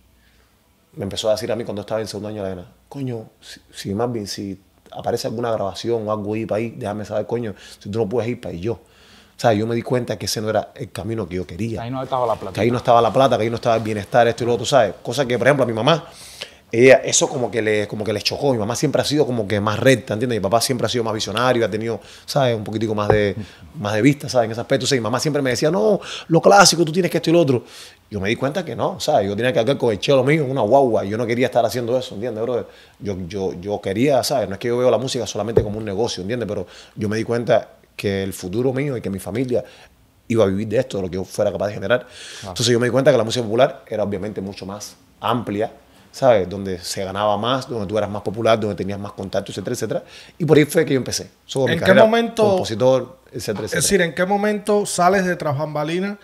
me empezó a decir a mí cuando estaba en segundo año de la coño, si, si más bien, si aparece alguna grabación o algo ahí para ahí, déjame saber, coño, si tú no puedes ir para yo. O sea, yo me di cuenta que ese no era el camino que yo quería. Que ahí no estaba la plata. Que ahí no estaba la plata, que ahí no estaba el bienestar, esto y lo otro, ¿sabes? Cosa que, por ejemplo, a mi mamá, eso como que, le, como que les chocó. Mi mamá siempre ha sido como que más recta, ¿entiendes? Mi papá siempre ha sido más visionario, ha tenido, ¿sabes? Un poquitico más de, más de vista, ¿sabes? En ese aspecto. O mi mamá siempre me decía, no, lo clásico, tú tienes que esto y lo otro. Yo me di cuenta que no, ¿sabes? Yo tenía que hacer con el chelo mío, una guagua. Y yo no quería estar haciendo eso, ¿entiendes, bro? Yo, yo, yo quería, ¿sabes? No es que yo veo la música solamente como un negocio, ¿entiendes? Pero yo me di cuenta que el futuro mío y que mi familia iba a vivir de esto, de lo que yo fuera capaz de generar. Entonces yo me di cuenta que la música popular era obviamente mucho más amplia ¿sabes? Donde se ganaba más, donde tú eras más popular, donde tenías más contacto etcétera, etcétera. Y por ahí fue que yo empecé. Sobre ¿En qué momento? Compositor, etcétera, etcétera. Es decir, ¿en qué momento sales de Trasbambalina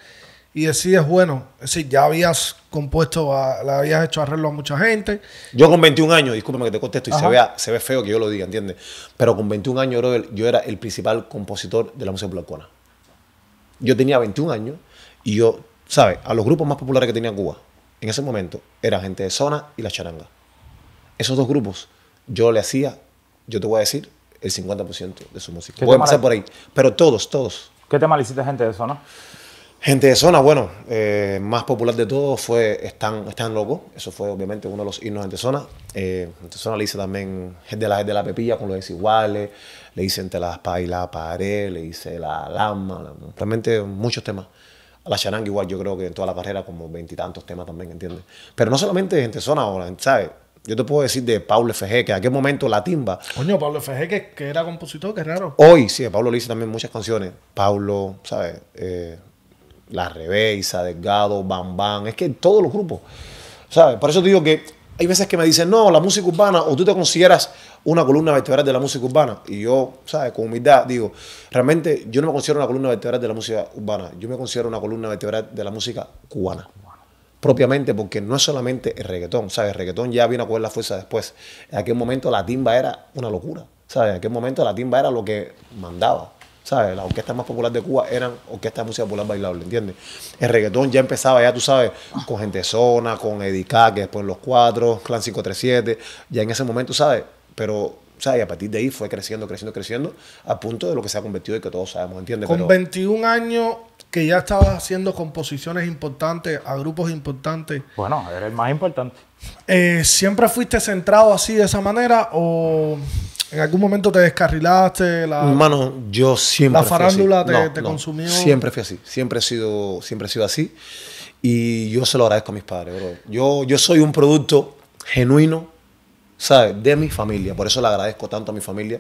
y decides, bueno, es decir, ya habías compuesto, la le habías hecho arreglo a mucha gente? Yo con 21 años, discúlpame que te contesto y se, vea, se ve feo que yo lo diga, ¿entiendes? Pero con 21 años, yo era el principal compositor de la música blancona. Yo tenía 21 años y yo, ¿sabes? A los grupos más populares que tenía Cuba en ese momento era gente de zona y la charanga. Esos dos grupos yo le hacía, yo te voy a decir, el 50% de su música. Voy a por ahí. Pero todos, todos. ¿Qué tema le hiciste a gente de zona? Gente de zona, bueno, eh, más popular de todos fue Están, Están Locos. Eso fue obviamente uno de los himnos de Zona. Eh, de Zona le hice también Gente de la, de la Pepilla con los desiguales. Le hice Entre las Espada y la Pared. Le hice La Lama. Realmente muchos temas. A la charanga igual yo creo que en toda la carrera como veintitantos temas también, ¿entiendes? Pero no solamente gente zona ahora, ¿sabes? Yo te puedo decir de Pablo FG, que a qué momento la timba. Coño, Pablo FG, que, que era compositor, qué raro. Hoy, sí, Pablo le hice también muchas canciones. Pablo, ¿sabes? Eh, la Rebeisa, Delgado, Bam Bam. Es que todos los grupos, ¿sabes? Por eso te digo que hay veces que me dicen, no, la música urbana, o tú te consideras una columna vertebral de la música urbana. Y yo, ¿sabes? Con humildad digo, realmente yo no me considero una columna vertebral de la música urbana, yo me considero una columna vertebral de la música cubana propiamente, porque no es solamente el reggaetón, ¿sabes? El reggaetón ya vino a coger la fuerza después. En aquel momento la timba era una locura, ¿sabes? En aquel momento la timba era lo que mandaba. ¿sabes? Las orquesta más popular de Cuba eran orquestas de música popular bailable, ¿entiendes? El reggaetón ya empezaba, ya tú sabes, con Gente Zona, con Edicá, que después Los Cuatro, Clan 537, ya en ese momento, ¿sabes? Pero ¿sabes? Y a partir de ahí fue creciendo, creciendo, creciendo, a punto de lo que se ha convertido y que todos sabemos, ¿entiendes? Con 21 años que ya estabas haciendo composiciones importantes a grupos importantes. Bueno, era el más importante. Eh, ¿Siempre fuiste centrado así de esa manera o ¿En algún momento te descarrilaste? La, yo siempre. La farándula te, consumió. Siempre fui así. Siempre he sido, siempre he sido así. Y yo se lo agradezco a mis padres, bro. Yo, yo soy un producto genuino, ¿sabes? De mi familia. Por eso le agradezco tanto a mi familia.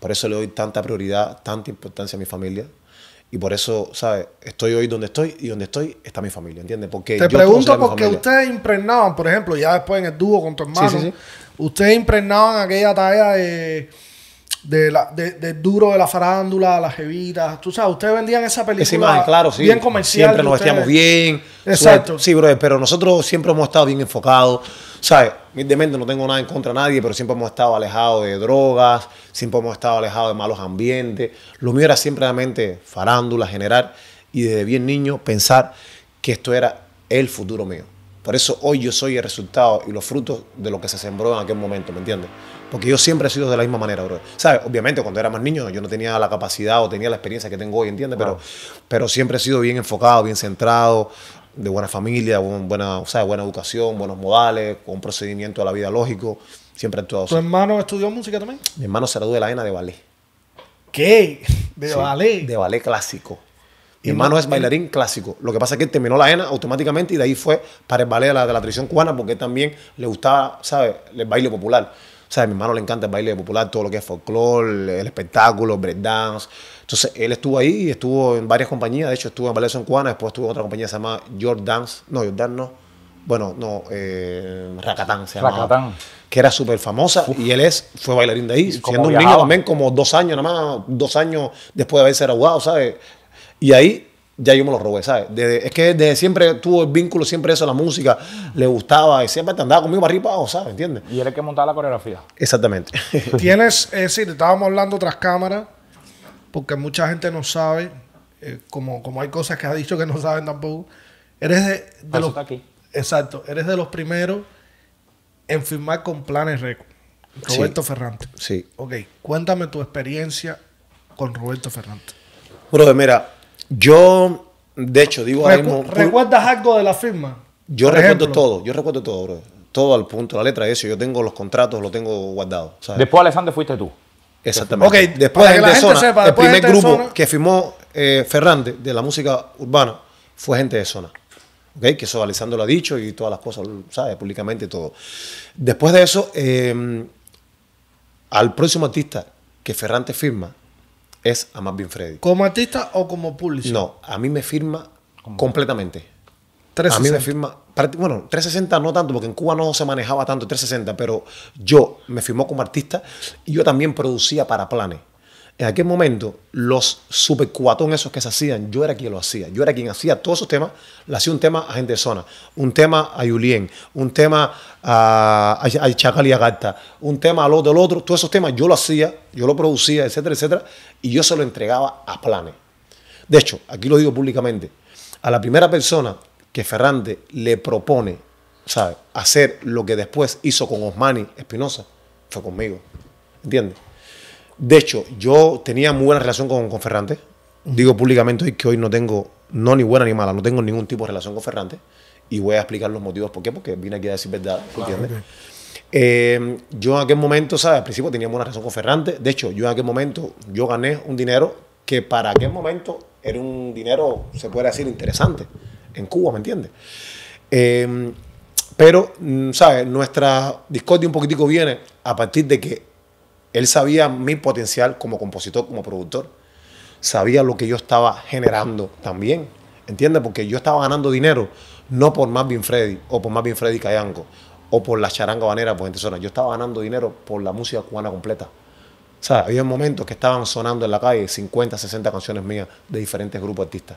Por eso le doy tanta prioridad, tanta importancia a mi familia. Y por eso, ¿sabes? Estoy hoy donde estoy y donde estoy está mi familia, ¿entiendes? Porque Te pregunto porque ustedes impregnaban, por ejemplo, ya después en el dúo con tu hermano, ustedes impregnaban aquella tarea de de, la, de, de duro de la farándula, las jevitas. Tú sabes, ustedes vendían esa película. claro, sí. Bien comercial. Siempre nos vestíamos bien. Exacto. Sí, pero nosotros siempre hemos estado bien enfocados. ¿Sabes? Evidentemente no tengo nada en contra de nadie, pero siempre hemos estado alejados de drogas, siempre hemos estado alejados de malos ambientes. Lo mío era siempre realmente farándula, generar y desde bien niño pensar que esto era el futuro mío. Por eso hoy yo soy el resultado y los frutos de lo que se sembró en aquel momento, ¿me entiendes? Porque yo siempre he sido de la misma manera, bro. ¿Sabes? Obviamente, cuando era más niño, yo no tenía la capacidad o tenía la experiencia que tengo hoy, ¿entiendes? Pero, siempre he sido bien enfocado, bien centrado, de buena familia, buena, buena educación, buenos modales, con un procedimiento a la vida lógico. Siempre he actuado ¿Tu hermano estudió música también? Mi hermano se graduó de la ENA de ballet. ¿Qué? ¿De ballet? De ballet clásico. Mi hermano es bailarín clásico. Lo que pasa es que él terminó la ENA automáticamente y de ahí fue para el ballet de la, tradición cubana porque también le gustaba, ¿sabes? El baile popular. O sea, a mi hermano le encanta el baile popular, todo lo que es folclore, el espectáculo, dance Entonces, él estuvo ahí, estuvo en varias compañías. De hecho, estuvo en Valencia, en Juan, después estuvo en otra compañía que se llama Dance. No, Jordan no. Bueno, no, eh, Racatán se llama. Racatán. Que era súper famosa y él es, fue bailarín de ahí. Siendo un niño también como dos años, nada más, dos años después de haberse graduado, ¿sabes? Y ahí ya yo me lo robé, ¿sabes? es que desde siempre tuvo el vínculo, siempre eso, la música, le gustaba, y siempre te andaba conmigo para arriba ¿sabes? ¿Entiendes? Y eres el que montaba la coreografía. Exactamente. Tienes, es decir, estábamos hablando tras cámara, porque mucha gente no sabe, eh, como, como hay cosas que has dicho que no saben tampoco, eres de, los... Aquí. Exacto, eres de los primeros en firmar con Planes record. Roberto Ferrante. Sí. Ok, cuéntame tu experiencia con Roberto Ferrante. Bro, mira, yo, de hecho, digo ¿Recuerdas algo de la firma? Yo recuerdo todo, yo recuerdo todo, bro. Todo al punto, la letra de eso. Yo tengo los contratos, lo tengo guardado Después, Alexander, fuiste tú. Exactamente. Ok, después de gente el primer grupo que firmó eh, Ferrante de la música urbana fue gente de zona. Okay, que eso Alessandro lo ha dicho y todas las cosas, ¿sabes? Públicamente todo. Después de eso, eh, al próximo artista que Ferrante firma, es a bien Freddy. ¿Como artista o como publisher? No, a mí me firma completamente. 360. A mí me firma, bueno, 360 no tanto, porque en Cuba no se manejaba tanto 360, pero yo me firmó como artista y yo también producía para planes. En aquel momento, los supercuatón esos que se hacían, yo era quien lo hacía. Yo era quien hacía todos esos temas. Le hacía un tema a gente de zona, un tema a Julien, un tema a, Chacal y Agata, un tema al otro, del otro. Todos esos temas yo lo hacía, yo lo producía, etcétera, etcétera. Y yo se lo entregaba a planes. De hecho, aquí lo digo públicamente. A la primera persona que Ferrante le propone, ¿sabe? Hacer lo que después hizo con Osmani Espinosa, fue conmigo. ¿Entiendes? De hecho, yo tenía muy buena relación con, Ferrante. Digo públicamente hoy que hoy no tengo, no ni buena ni mala, no tengo ningún tipo de relación con Ferrante. Y voy a explicar los motivos por qué, porque vine aquí a decir verdad. Eh, yo en aquel momento, ¿sabes? Al principio tenía buena relación con Ferrante. De hecho, yo en aquel momento, yo gané un dinero que para aquel momento era un dinero, se puede decir, interesante en Cuba, ¿me entiendes? Em, pero, mm, ¿sabes? Nuestra discordia un poquitico viene a partir de que él sabía mi potencial como compositor, como productor. Sabía lo que yo estaba generando también. ¿Entiendes? Porque yo estaba ganando dinero no por más Freddy o por más bien Freddy Cayanco o por la charanga banera por pues, gente zona. Yo estaba ganando dinero por la música cubana completa. O sea, había momentos que estaban sonando en la calle 50, 60 canciones mías de diferentes grupos artistas.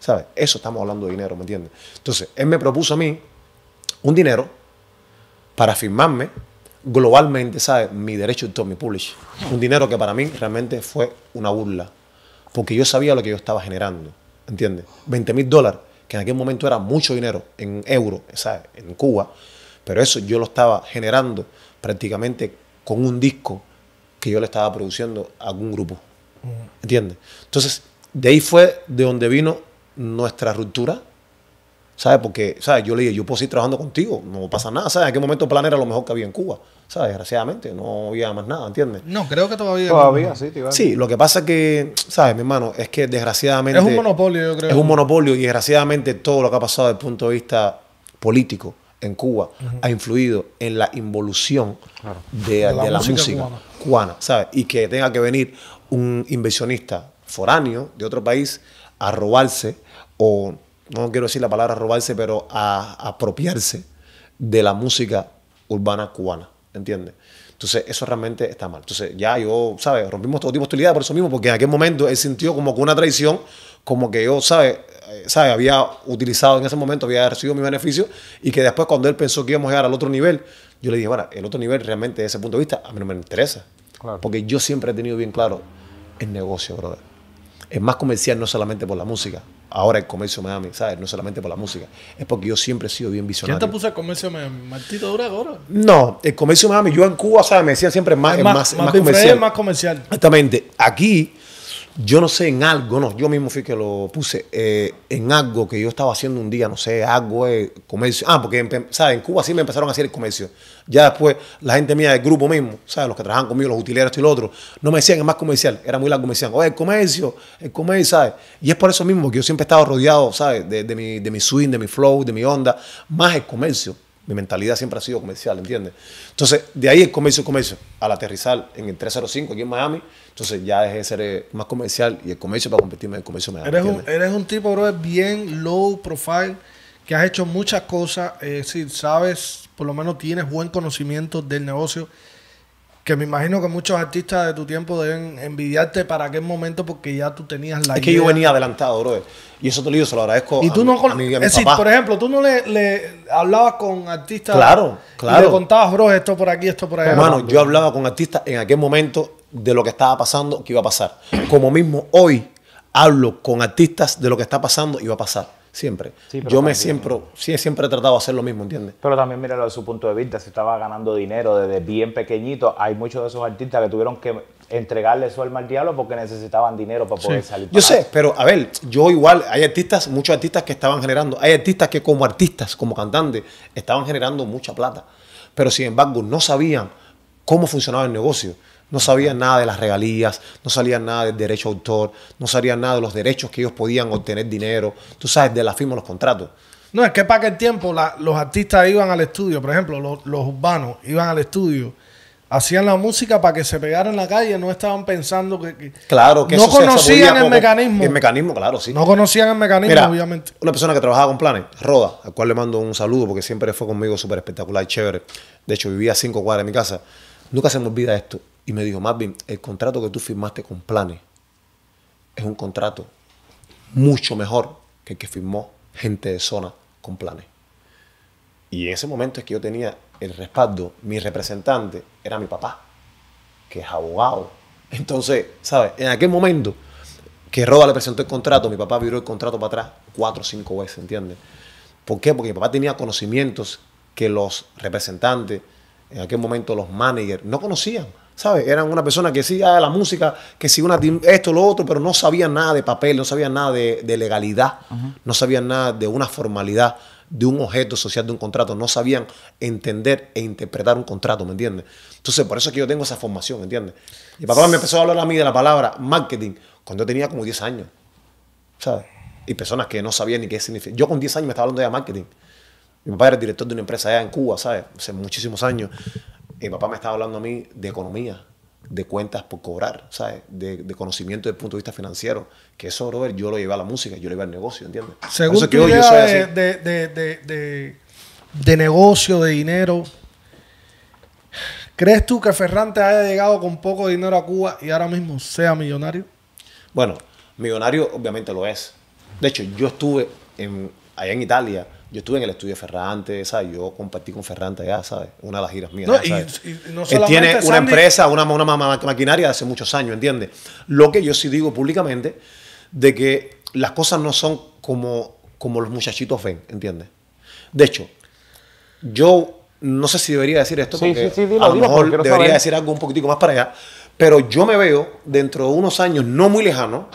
¿Sabes? Eso estamos hablando de dinero, ¿me entiendes? Entonces, él me propuso a mí un dinero para firmarme globalmente, ¿sabes? Mi derecho to mi publish. Un dinero que para mí realmente fue una burla. Porque yo sabía lo que yo estaba generando. ¿Entiendes? 20 mil dólares, que en aquel momento era mucho dinero en euros, ¿sabes? En Cuba. Pero eso yo lo estaba generando prácticamente con un disco que yo le estaba produciendo a algún grupo. ¿Entiendes? Entonces, de ahí fue de donde vino nuestra ruptura ¿sabes? Porque, ¿sabes? Yo le dije, yo puedo seguir trabajando contigo, no pasa nada, ¿sabes? En aquel momento Plan era lo mejor que había en Cuba, ¿sabes? Desgraciadamente, no había más nada, ¿entiendes? No, creo que todavía. Todavía, sí, tío. Sí, lo que pasa es que, ¿sabes, mi hermano? Es que desgraciadamente. Es un monopolio, yo creo. Es un monopolio y desgraciadamente todo lo que ha pasado desde el punto de vista político en Cuba ha influido en la involución de, la, música, cubana, ¿sabes? Y que tenga que venir un inversionista foráneo de otro país a robarse o no quiero decir la palabra robarse, pero apropiarse de la música urbana cubana, ¿entiendes? Entonces, eso realmente está mal. Entonces, ya yo, ¿sabes? Rompimos todo tipo de hostilidad por eso mismo, porque en aquel momento él sintió como que una traición, como que yo, ¿sabes? Eh, había utilizado en ese momento, había recibido mi beneficio y que después cuando él pensó que íbamos a llegar al otro nivel, yo le dije, bueno, el otro nivel realmente desde ese punto de vista a mí no me interesa. Porque yo siempre he tenido bien claro el negocio, brother. Es más comercial no solamente por la música, ahora el comercio Miami, ¿sabes? No solamente por la música, es porque yo siempre he sido bien visionario. ¿Quién te puso el comercio Miami? ¿Martito Durago ahora? No, el comercio Miami, yo en Cuba, ¿sabes? Me decían siempre más, es más, comercial. es más, comercial. más comercial. Exactamente. Aquí yo no sé, en algo, no, yo mismo fui que lo puse, eh, en algo que yo estaba haciendo un día, no sé, algo de eh, comercio. Ah, porque, ¿sabes? En Cuba sí me empezaron a hacer el comercio. Ya después, la gente mía del grupo mismo, ¿sabes? Los que trabajaban conmigo, los utileros, y lo otro, no me decían, es más comercial, era muy largo, me decían, oye, el comercio, el comercio, ¿sabes? Y es por eso mismo que yo siempre he estado rodeado, ¿sabes? De, de mi, de mi swing, de mi flow, de mi onda, más el comercio. Mi mentalidad siempre ha sido comercial, ¿entiendes? Entonces, de ahí el comercio, comercio, al aterrizar en el 305 aquí en Miami, entonces ya dejé de ser eh, más comercial y el comercio para competirme en el comercio me. Eres, eres un tipo, bro, bien low profile, que has hecho muchas cosas, es eh, decir, sabes, por lo menos tienes buen conocimiento del negocio que me imagino que muchos artistas de tu tiempo deben envidiarte para aquel momento porque ya tú tenías la Es que yo venía adelantado, bro. Y eso te lo digo, se lo agradezco ¿Y tú no, mi, es Decir, por ejemplo, tú no le, le, hablabas con artistas. Claro, claro. Y le contabas, bro, esto por aquí, esto por allá. Hermano, yo hablaba con artistas en aquel momento de lo que estaba pasando, que iba a pasar. Como mismo hoy hablo con artistas de lo que está pasando y va a pasar. Siempre. yo me siempre, sí, siempre he tratado de hacer lo mismo, ¿entiendes? Pero también míralo desde su punto de vista, si estaba ganando dinero desde bien pequeñito, hay muchos de esos artistas que tuvieron que entregarle su alma al diablo porque necesitaban dinero para poder salir. Yo sé, pero a ver, yo igual, hay artistas, muchos artistas que estaban generando, hay artistas que como artistas, como cantantes, estaban generando mucha plata, pero sin embargo no sabían cómo funcionaba el negocio. No sabían nada de las regalías, no sabían nada del derecho autor, no sabían nada de los derechos que ellos podían obtener dinero, tú sabes, de la firma los contratos. No, es que para aquel tiempo los artistas iban al estudio, por ejemplo, los, urbanos iban al estudio hacían la música para que se pegaran en la calle, no estaban pensando que... claro, que no conocían el mecanismo. El mecanismo, claro, sí. No conocían el mecanismo, obviamente. Una persona que trabajaba con Planet, Roda, al cual le mando un saludo porque siempre fue conmigo súper espectacular y chévere. De hecho, vivía cinco cuadras de mi casa. Nunca se me olvida esto. Y me dijo, Marvin, el contrato que tú firmaste con Planes es un contrato mucho mejor que el que firmó gente de zona con Planes. Y en ese momento es que yo tenía el respaldo, mi representante era mi papá, que es abogado. Entonces, ¿sabes? En aquel momento que Roba le presentó el contrato, mi papá viró el contrato para atrás cuatro o cinco veces, ¿entiendes? ¿Por qué? Porque mi papá tenía conocimientos que los representantes, en aquel momento los managers, no conocían. ¿sabes? Eran una persona que sí, ah, la música, que sí, una, esto, lo otro, pero no sabían nada de papel, no sabían nada de, legalidad, no sabían nada de una formalidad, de un objeto social, de un contrato, no sabían entender e interpretar un contrato, ¿me entiendes? Entonces, por eso es que yo tengo esa formación, ¿entiendes? Y papá me empezó a hablar a mí de la palabra marketing cuando yo tenía como 10 años, ¿sabes? Y personas que no sabían ni qué significa. Yo con 10 años me estaba hablando de marketing. Mi papá era director de una empresa allá en Cuba, ¿sabes? Hace muchísimos años mi papá me estaba hablando a mí de economía, de cuentas por cobrar, ¿sabes? De, conocimiento desde el punto de vista financiero. Que eso, Robert, yo lo llevé a la música, yo lo llevé al negocio, ¿entiendes? Según yo De, negocio, de dinero, ¿crees tú que Ferrante haya llegado con poco dinero a Cuba y ahora mismo sea millonario? Bueno, millonario obviamente lo es. De hecho, yo estuve allá en Italia yo estuve en el estudio de Ferrante, ¿sabes? Yo compartí con Ferrante ya, ¿sabes? Una de las giras mías. No, ¿sabes? Y, tiene una empresa, una, una maquinaria de hace muchos años, ¿entiendes? Lo que yo sí digo públicamente, de que las cosas no son como, como los muchachitos ven, ¿entiendes? De hecho, yo no sé si debería decir esto, porque a lo mejor debería decir algo un poquitico más para allá, pero yo me veo dentro de unos años no muy lejano,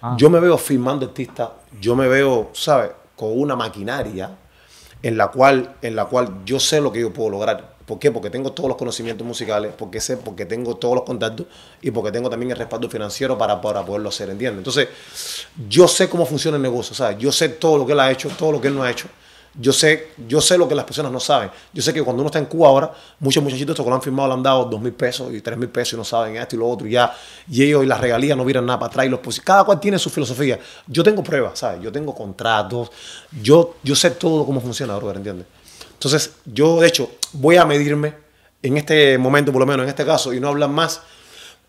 ah. yo me veo firmando artista, yo me veo, ¿sabes? con una maquinaria en la cual, en la cual yo sé lo que yo puedo lograr. ¿Por qué? Porque tengo todos los conocimientos musicales, porque sé, porque tengo todos los contactos y porque tengo también el respaldo financiero para, poderlo hacer, ¿entiendes? Entonces, yo sé cómo funciona el negocio, sea, Yo sé todo lo que él ha hecho, todo lo que él no ha hecho. Yo sé, yo sé lo que las personas no saben. Yo sé que cuando uno está en Cuba ahora, muchos muchachitos que lo han firmado le han dado dos mil pesos y tres mil pesos y no saben esto y lo otro y ya. Y ellos y las regalías no vieran nada para atrás. Y cada cual tiene su filosofía. Yo tengo pruebas, ¿sabes? Yo tengo contratos. Yo, yo sé todo cómo funciona, brother, ¿entiendes? Entonces, yo de hecho voy a medirme en este momento, por lo menos en este caso, y no hablan más,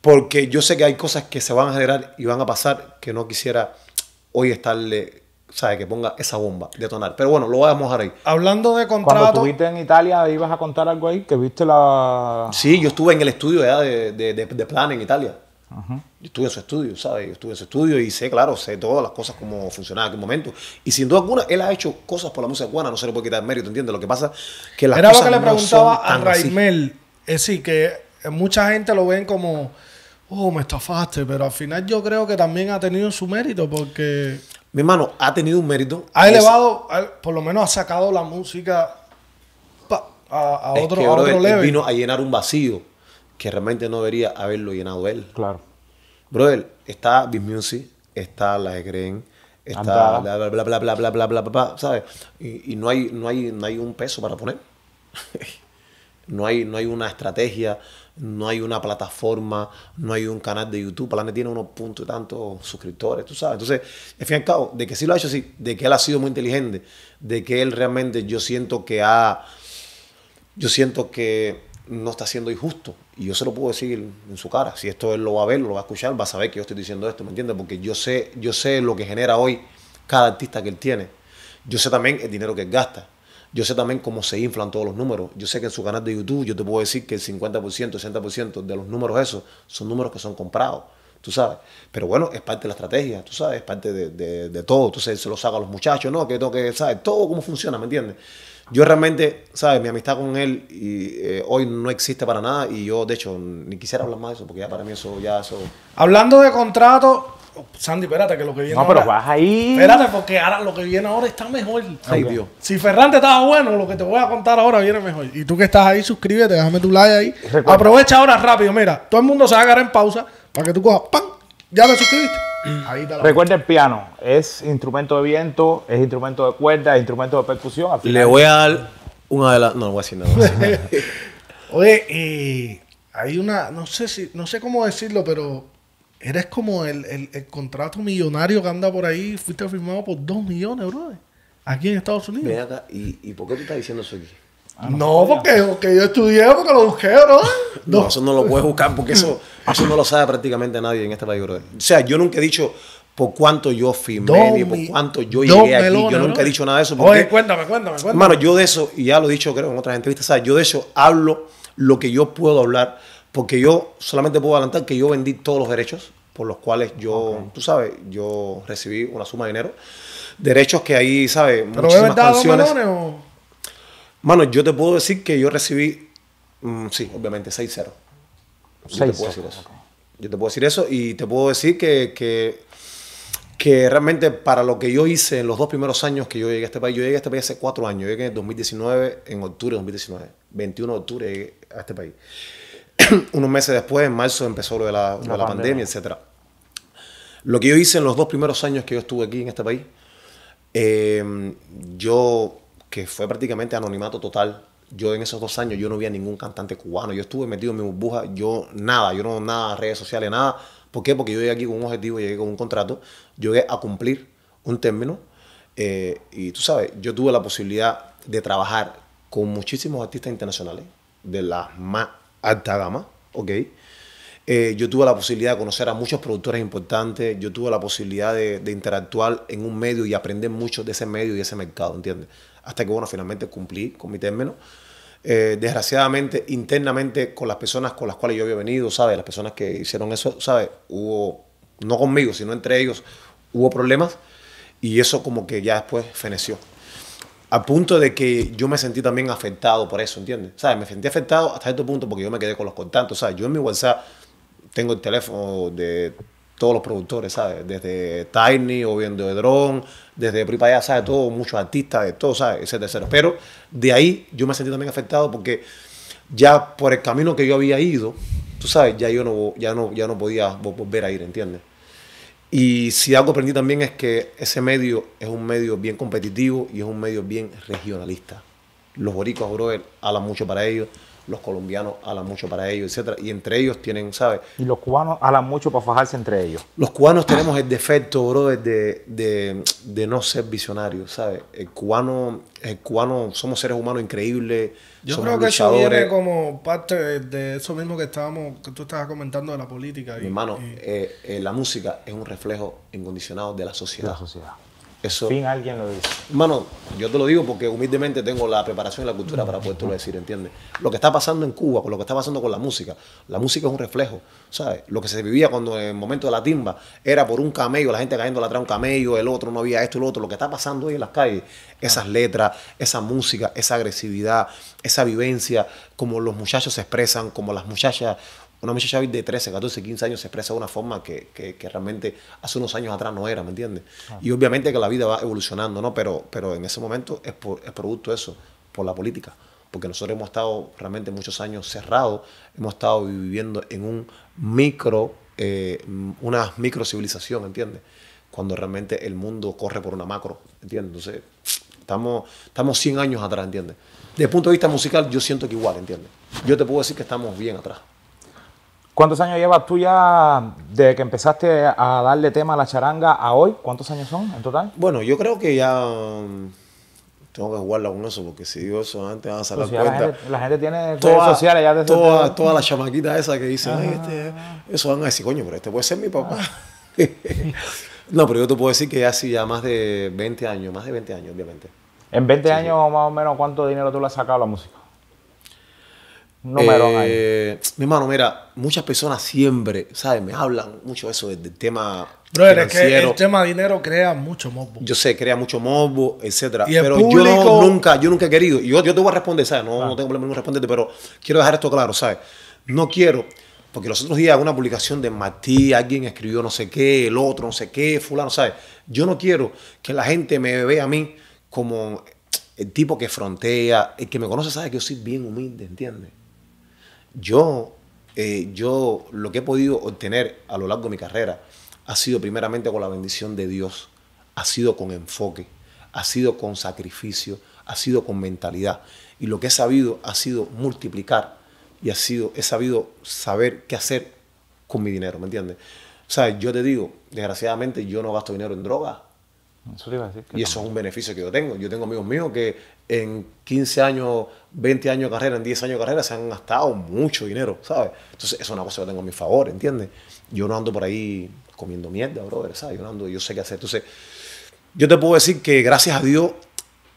porque yo sé que hay cosas que se van a generar y van a pasar que no quisiera hoy estarle ¿sabes? Que ponga esa bomba, detonar. Pero bueno, lo voy a mojar ahí. Hablando de contrato... Cuando estuviste en Italia, ¿ibas a contar algo ahí? ¿Que viste la...? Sí, yo estuve en el estudio ya de, Plan en Italia. Yo estuve en su estudio, ¿sabes? Yo estuve en su estudio y sé, claro, sé todas las cosas, como funcionaba en aquel momento. Y sin duda alguna, él ha hecho cosas por la música cubana, no se le puede quitar mérito, ¿entiendes? Lo que pasa que las Era lo que le preguntaba a Raimel. Es decir, que mucha gente lo ven como, oh, me estafaste, pero al final yo creo que también ha tenido su mérito porque mi hermano, ha tenido un mérito. Ha elevado, por lo menos ha sacado la música a, otro, level. Él vino a llenar un vacío que realmente no debería haberlo llenado él. Claro. Brother, está Big Music, está La que está bla bla bla bla bla bla bla bla bla, ¿sabes? Y, y, no hay, no hay, no hay un peso para poner. no hay, no hay una estrategia, no hay una plataforma, no hay un canal de YouTube. Planet tiene unos puntos y tantos suscriptores, tú sabes. Entonces, al fin de que sí lo ha hecho, sí, de que él ha sido muy inteligente, de que él realmente yo siento que ha. Yo siento que no está siendo injusto. Y yo se lo puedo decir en su cara. Si esto él lo va a ver, lo va a escuchar, va a saber que yo estoy diciendo esto, ¿me entiendes? Porque yo sé, yo sé lo que genera hoy cada artista que él tiene. Yo sé también el dinero que él gasta. Yo sé también cómo se inflan todos los números. Yo sé que en su canal de YouTube yo te puedo decir que el 50%, 60% de los números esos son números que son comprados, tú sabes. Pero bueno, es parte de la estrategia, tú sabes, es parte de, de, todo. Entonces se lo saca a los muchachos, ¿no? Que todo, que, ¿sabes? Todo cómo funciona, ¿me entiendes? Yo realmente, ¿sabes? Mi amistad con él y, eh, hoy no existe para nada y yo, de hecho, ni quisiera hablar más de eso porque ya para mí eso, ya eso... Hablando de contrato, Sandy, espérate, que lo que viene ahora. No, pero vas ahí. Espérate, porque ahora lo que viene ahora está mejor. Ay, Dios. Si Ferrante estaba bueno, lo que te voy a contar ahora viene mejor. Y tú que estás ahí, suscríbete, déjame tu like ahí. Aprovecha ahora rápido, mira. Todo el mundo se va a agarrar en pausa para que tú cojas ¡pam! Ya me suscribiste. Ahí está Recuerda el piano. Es instrumento de viento, es instrumento de cuerda, es instrumento de percusión. Le voy a dar una de No, no voy a No voy Oye, hay una. No sé si. No sé cómo decirlo, pero eres como el, el, contrato millonario que anda por ahí, fuiste firmado por 2 millones, brother, aquí en Estados Unidos. ¿y, ¿y por qué tú estás diciendo eso aquí? Ah, no, porque, yo estudié, porque lo busqué, bro. No. no, eso no lo puedes buscar, porque eso, eso no lo sabe prácticamente nadie en este país, bro. O sea, yo nunca he dicho por cuánto yo firmé, ni por cuánto yo llegué aquí. yo nunca he dicho nada de eso. Porque, Oye, cuéntame, cuéntame, cuéntame. Mano, yo de eso, y ya lo he dicho creo en otras entrevistas, ¿sabes? yo de eso hablo lo que yo puedo hablar porque yo solamente puedo adelantar que yo vendí todos los derechos por los cuales yo, tú sabes, yo recibí una suma de dinero. Derechos que ahí, ¿sabes? ¿Pero muchísimas canciones. Melones, Mano, yo te puedo decir que yo recibí, mm, sí, obviamente, 6-0. Yo te puedo decir eso. Yo te puedo decir eso y te puedo decir que, que, realmente para lo que yo hice en los dos primeros años que yo llegué a este país, yo llegué a este país hace cuatro años, llegué en 2019, en octubre de 2019, 21 de octubre llegué a este país. unos meses después, en marzo, empezó lo de la, pandemia. etcétera etc. Lo que yo hice en los dos primeros años que yo estuve aquí en este país, em, yo, que fue prácticamente anonimato total, yo en esos dos años yo no vi a ningún cantante cubano, yo estuve metido en mi burbuja, yo nada, yo no nada, redes sociales, nada. ¿Por qué? Porque yo llegué aquí con un objetivo, llegué con un contrato, llegué a cumplir un término eh, y tú sabes, yo tuve la posibilidad de trabajar con muchísimos artistas internacionales, de las más alta gama, ¿ok? Eh, yo tuve la posibilidad de conocer a muchos productores importantes, yo tuve la posibilidad de, interactuar en un medio y aprender mucho de ese medio y ese mercado, ¿entiendes? Hasta que, bueno, finalmente cumplí con mi término. Eh, desgraciadamente, internamente, con las personas con las cuales yo había venido, ¿sabes? Las personas que hicieron eso, ¿sabes? Hubo, no conmigo, sino entre ellos, hubo problemas y eso como que ya después feneció a punto de que yo me sentí también afectado por eso, ¿entiendes? ¿Sabes? Me sentí afectado hasta cierto este punto porque yo me quedé con los contactos, ¿sabes? Yo en mi WhatsApp tengo el teléfono de todos los productores, ¿sabes? Desde Tiny o viendo de Drone, desde Pripa ¿sabes? Todo, muchos artistas, de todo, ¿sabes? Pero de ahí yo me sentí también afectado porque ya por el camino que yo había ido, tú sabes, ya yo no, ya no, ya no podía volver a ir, ¿entiendes? Y si algo aprendí también es que ese medio es un medio bien competitivo y es un medio bien regionalista. Los boricos brother, hablan mucho para ellos, los colombianos hablan mucho para ellos, etcétera, y entre ellos tienen, ¿sabes? Y los cubanos hablan mucho para fajarse entre ellos. Los cubanos tenemos el defecto, bro, de, de, de no ser visionarios, ¿sabes? El cubano, el cubano, somos seres humanos increíbles. Yo creo que eso viene como parte de, eso mismo que estábamos, que tú estabas comentando de la política. Mi hermano, eh, eh, la música es un reflejo incondicionado de la sociedad. De la sociedad. Eso. alguien lo dice. Mano, yo te lo digo porque humildemente tengo la preparación y la cultura para lo decir, ¿entiendes? Lo que está pasando en Cuba, con lo que está pasando con la música, la música es un reflejo, ¿sabes? Lo que se vivía cuando en el momento de la timba era por un camello, la gente cayendo atrás un camello, el otro no había esto y lo otro. Lo que está pasando hoy en las calles, esas letras, esa música, esa agresividad, esa vivencia, como los muchachos se expresan, como las muchachas, una muchacha de 13, 14, 15 años se expresa de una forma que, realmente hace unos años atrás no era, ¿me entiendes? Y obviamente que la vida va evolucionando, ¿no? Pero, pero en ese momento es, producto de eso, por la política. Porque nosotros hemos estado realmente muchos años cerrados, hemos estado viviendo en un micro, eh, una micro civilización, ¿entiendes? Cuando realmente el mundo corre por una macro, ¿entiendes? Entonces, estamos, estamos 100 años atrás, ¿entiendes? Desde el punto de vista musical, yo siento que igual, ¿entiendes? Yo te puedo decir que estamos bien atrás. ¿Cuántos años llevas tú ya desde que empezaste a darle tema a la charanga a hoy? ¿Cuántos años son en total? Bueno, yo creo que ya um, tengo que jugarla con eso, porque si digo eso antes van a salir pues cuenta. La gente, la gente tiene redes sociales ya desde toda, toda la que dicen, este, ah. eso van a decir, coño, pero este puede ser mi papá. Ah. no, pero yo te puedo decir que ya sí, ya más de 20 años, más de 20 años, obviamente. ¿En 20 años más o menos cuánto dinero tú le has sacado a la música? no eh, Mi hermano, mira, muchas personas siempre, ¿sabes? Me hablan mucho eso del, tema el tema dinero crea mucho morbo. Yo sé, crea mucho morbo, etcétera. Pero yo nunca, yo nunca he querido. Yo, yo te voy a responder, ¿sabes? No, tengo problema en responderte, pero quiero dejar esto claro, ¿sabes? No quiero, porque los otros días una publicación de Matí, alguien escribió no sé qué, el otro no sé qué, fulano, ¿sabes? Yo no quiero que la gente me vea a mí como el tipo que frontea, el que me conoce sabe que yo soy bien humilde, ¿entiendes? yo, eh, yo lo que he podido obtener a lo largo de mi carrera ha sido primeramente con la bendición de Dios, ha sido con enfoque, ha sido con sacrificio, ha sido con mentalidad. Y lo que he sabido ha sido multiplicar y ha sido, he sabido saber qué hacer con mi dinero, ¿me entiendes? O sea, yo te digo, desgraciadamente yo no gasto dinero en drogas, y eso es un beneficio que yo tengo. Yo tengo amigos míos que en 15 años, 20 años de carrera, en 10 años de carrera, se han gastado mucho dinero, ¿sabes? Entonces, eso es una cosa que yo tengo a mi favor, ¿entiendes? Yo no ando por ahí comiendo mierda, brother, ¿sabes? Yo no ando, yo sé qué hacer. Entonces, yo te puedo decir que gracias a Dios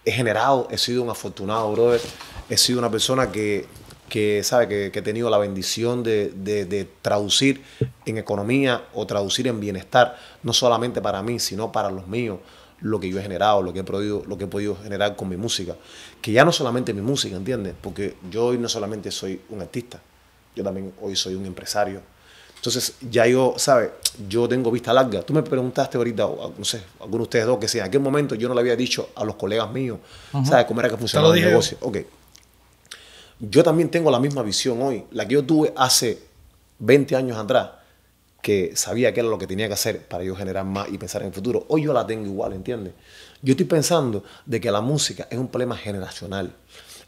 he generado, he sido un afortunado, brother. He sido una persona que, que ¿sabes? Que, he tenido la bendición de traducir en economía o traducir en bienestar, no solamente para mí, sino para los míos lo que yo he generado, lo que he, podido, lo que he podido generar con mi música. Que ya no solamente mi música, ¿entiendes? Porque yo hoy no solamente soy un artista, yo también hoy soy un empresario. Entonces, ya yo, ¿sabes? Yo tengo vista larga. Tú me preguntaste ahorita, no sé, alguno de ustedes dos, que si en aquel momento yo no le había dicho a los colegas míos, ¿sabes? Cómo era que funcionaba el negocio. Ok. Yo también tengo la misma visión hoy, la que yo tuve hace 20 años atrás que sabía que era lo que tenía que hacer para yo generar más y pensar en el futuro. Hoy yo la tengo igual, ¿entiendes? Yo estoy pensando de que la música es un problema generacional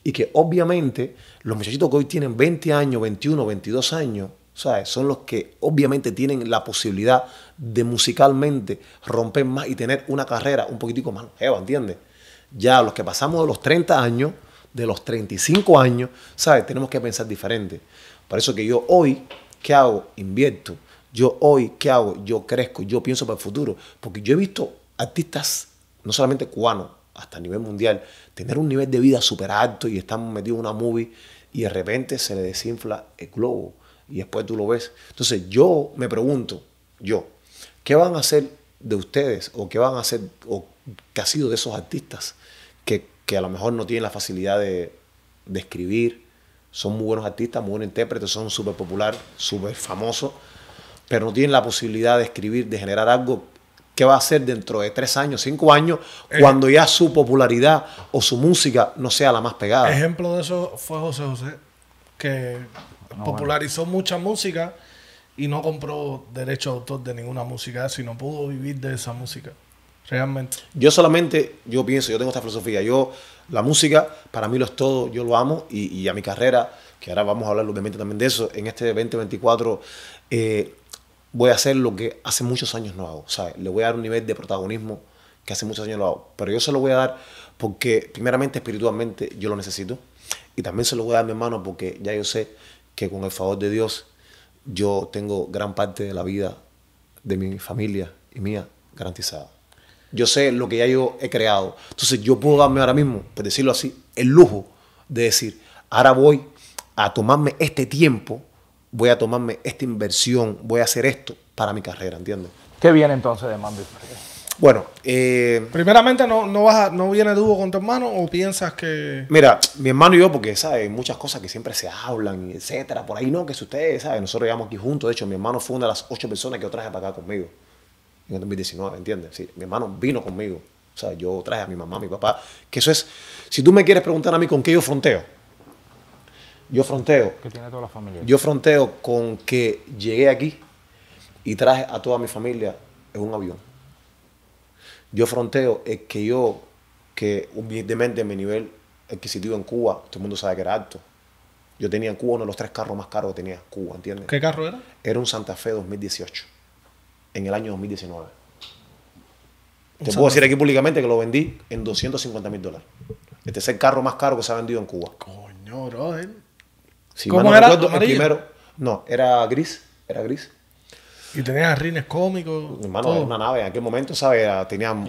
y que obviamente los muchachitos que hoy tienen 20 años, 21, 22 años, ¿sabes? Son los que obviamente tienen la posibilidad de musicalmente romper más y tener una carrera un poquitico más longeva, ¿entiendes? Ya los que pasamos de los 30 años, de los 35 años, ¿sabes? Tenemos que pensar diferente. Por eso que yo hoy, ¿qué hago? Invierto yo hoy, ¿qué hago? Yo crezco, yo pienso para el futuro. Porque yo he visto artistas, no solamente cubanos, hasta a nivel mundial, tener un nivel de vida súper alto y están metidos en una movie y de repente se le desinfla el globo y después tú lo ves. Entonces yo me pregunto, yo, ¿qué van a hacer de ustedes o qué van a hacer o qué ha sido de esos artistas que, a lo mejor no tienen la facilidad de, de escribir? Son muy buenos artistas, muy buenos intérpretes, son súper populares, súper famosos pero no tienen la posibilidad de escribir, de generar algo que va a ser dentro de tres años, cinco años, eh. cuando ya su popularidad o su música no sea la más pegada. Ejemplo de eso fue José José, que ah, popularizó mucha música y no compró derecho de autor de ninguna música, sino pudo vivir de esa música. Realmente. Yo solamente, yo pienso, yo tengo esta filosofía. Yo, la música, para mí lo es todo, yo lo amo y, a mi carrera, que ahora vamos a hablar obviamente también de eso, en este 2024, eh, voy a hacer lo que hace muchos años no hago. ¿sabes? Le voy a dar un nivel de protagonismo que hace muchos años no hago. Pero yo se lo voy a dar porque, primeramente, espiritualmente, yo lo necesito. Y también se lo voy a dar a mi hermano porque ya yo sé que con el favor de Dios, yo tengo gran parte de la vida de mi familia y mía garantizada. Yo sé lo que ya yo he creado. Entonces yo puedo darme ahora mismo, por decirlo así, el lujo de decir, ahora voy a tomarme este tiempo voy a tomarme esta inversión, voy a hacer esto para mi carrera, ¿entiendes? ¿Qué viene entonces de Mambo Bueno, eh, primeramente no, no, vas no viene dúo con tu hermano o piensas que... Mira, mi hermano y yo, porque sabes, muchas cosas que siempre se hablan, etcétera, por ahí no, que si ustedes saben, nosotros llevamos aquí juntos, de hecho mi hermano fue una de las ocho personas que yo traje para acá conmigo en el 2019, ¿entiendes? Sí, mi hermano vino conmigo, o sea, yo traje a mi mamá, a mi papá, que eso es, si tú me quieres preguntar a mí con qué yo fronteo, yo fronteo. Que tiene toda la familia. Yo fronteo con que llegué aquí y traje a toda mi familia en un avión. Yo fronteo es que yo, que humildemente mi nivel adquisitivo en Cuba, todo el mundo sabe que era alto. Yo tenía en Cuba uno de los tres carros más caros que tenía Cuba, ¿entiendes? ¿Qué carro era? Era un Santa Fe 2018, en el año 2019. Te puedo decir aquí públicamente que lo vendí en 250 mil dólares. Este es el carro más caro que se ha vendido en Cuba. Coño, ¿Cómo era? el primero, no, era gris, era gris. Y tenías rines cómicos. Hermano, era una nave. En aquel momento, ¿sabes? Tenía más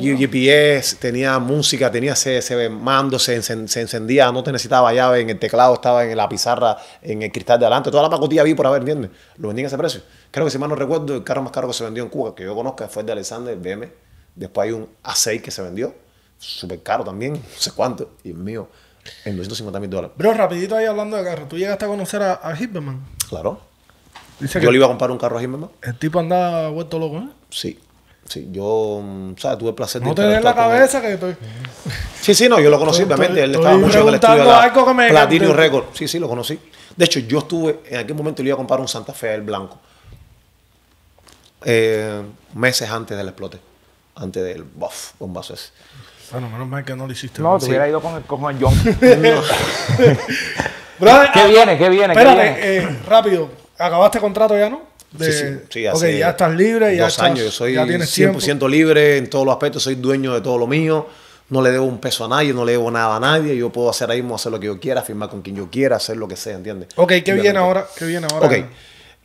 GPS, tenía música, tenía ese, mando, se, encendía, no te necesitaba llave en el teclado, estaba en la pizarra, en el cristal de adelante. Toda la pacotilla vi por haber, ¿entiendes? Lo vendían a ese precio. Creo que, si mal no recuerdo, el carro más caro que se vendió en Cuba, que yo conozca, fue el de Alexander, el BM. Después hay un A6 que se vendió, súper caro también, no sé cuánto, y mío en 250 mil dólares. Pero rapidito ahí hablando de carro, ¿tú llegaste a conocer a, a Claro. yo le iba a comprar un carro a Hitman. El tipo anda vuelto loco, ¿eh? Sí. Sí, yo, mm, ¿sabes? Tuve el placer de... No te des la cabeza que estoy... Sí, sí, no, yo lo conocí, obviamente. él estaba mucho en el estudio Platinum Record. Sí, sí, lo conocí. De hecho, yo estuve, en aquel momento le iba a comprar un Santa Fe, el blanco. Eh, meses antes del explote. Antes del bombazo ese. Bueno, menos mal que no lo hiciste. No, te hubiera ido con, el, con John. Ah, ¿Qué, viene? ¿Qué viene? Espérate, eh, rápido. ¿Acabaste contrato ya, no? sí, sí, sí ya estás libre. ya estás, años, yo soy 100% libre en todos los aspectos, soy dueño de todo lo mío. No le debo un peso a nadie, no le debo nada a nadie. Yo puedo hacer ahí mismo, hacer lo que yo quiera, firmar con quien yo quiera, hacer lo que sea, ¿entiendes? Ok, ¿qué viene ahora? ¿Qué viene ahora? Ok,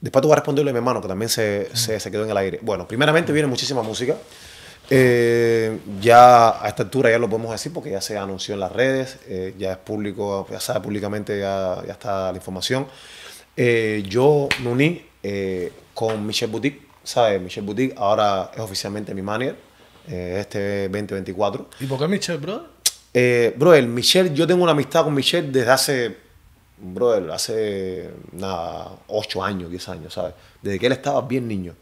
después tú vas a responderle a mi hermano, que también se, quedó en el aire. Bueno, primeramente viene muchísima música. Eh, ya a esta altura ya lo podemos decir porque ya se anunció en las redes, eh, ya es público, ya sabe públicamente, ya, está la información. Eh, yo me uní con Michel Boutique, ¿sabes? Michel Boutique ahora es oficialmente mi manager este 2024. ¿Y por qué Michel, brother? brother, Michel, yo tengo una amistad con Michel desde hace, brother, hace nada, 8 años, 10 años, ¿sabes? Desde que él estaba bien niño.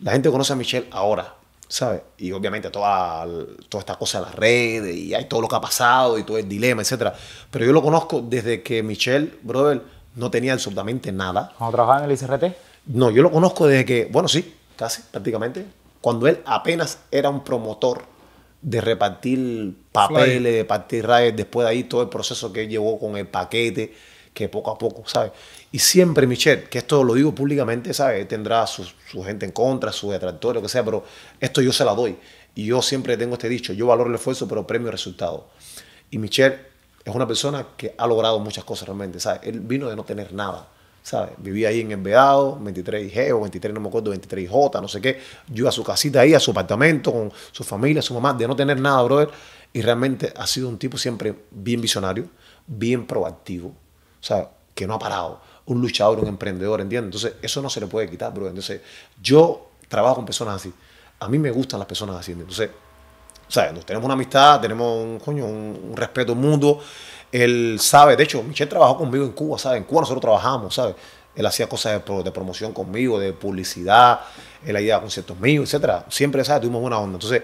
La gente conoce a Michelle ahora, y obviamente toda, toda esta cosa de las redes y hay todo lo que ha pasado y todo el dilema, etcétera. Pero yo lo conozco desde que Michelle, brother, no tenía absolutamente nada. ¿Cuando trabajaba en el ICRT? No, yo lo conozco desde que, bueno, sí, casi, prácticamente, cuando él apenas era un promotor de repartir papeles, de repartir redes después de ahí todo el proceso que él llevó con el paquete, que poco a poco, ¿sabes? Y siempre, Michel, que esto lo digo públicamente, ¿sabes? Tendrá su, gente en contra, su detractor, lo que sea, pero esto yo se la doy. Y yo siempre tengo este dicho, yo valoro el esfuerzo, pero premio el resultado. Y Michel es una persona que ha logrado muchas cosas realmente, ¿sabes? Él vino de no tener nada. ¿sabes? Vivía ahí en Envedado, 23G o 23, no me acuerdo, 23J, no sé qué. Yo a su casita ahí, a su apartamento, con su familia, su mamá, de no tener nada, brother. Y realmente ha sido un tipo siempre bien visionario, bien proactivo, o sea, que no ha parado. Un luchador, un emprendedor, ¿entiendes? Entonces, eso no se le puede quitar, bro. Entonces, yo trabajo con personas así. A mí me gustan las personas así. Entonces, ¿sabes? Nos tenemos una amistad, tenemos un, coño, un, respeto mutuo. Él sabe, de hecho, Michel trabajó conmigo en Cuba, ¿sabes? En Cuba nosotros trabajamos, ¿sabes? Él hacía cosas de, promoción conmigo, de publicidad, él ayudaba a conciertos míos, etcétera. Siempre, ¿sabes? Tuvimos buena onda. Entonces,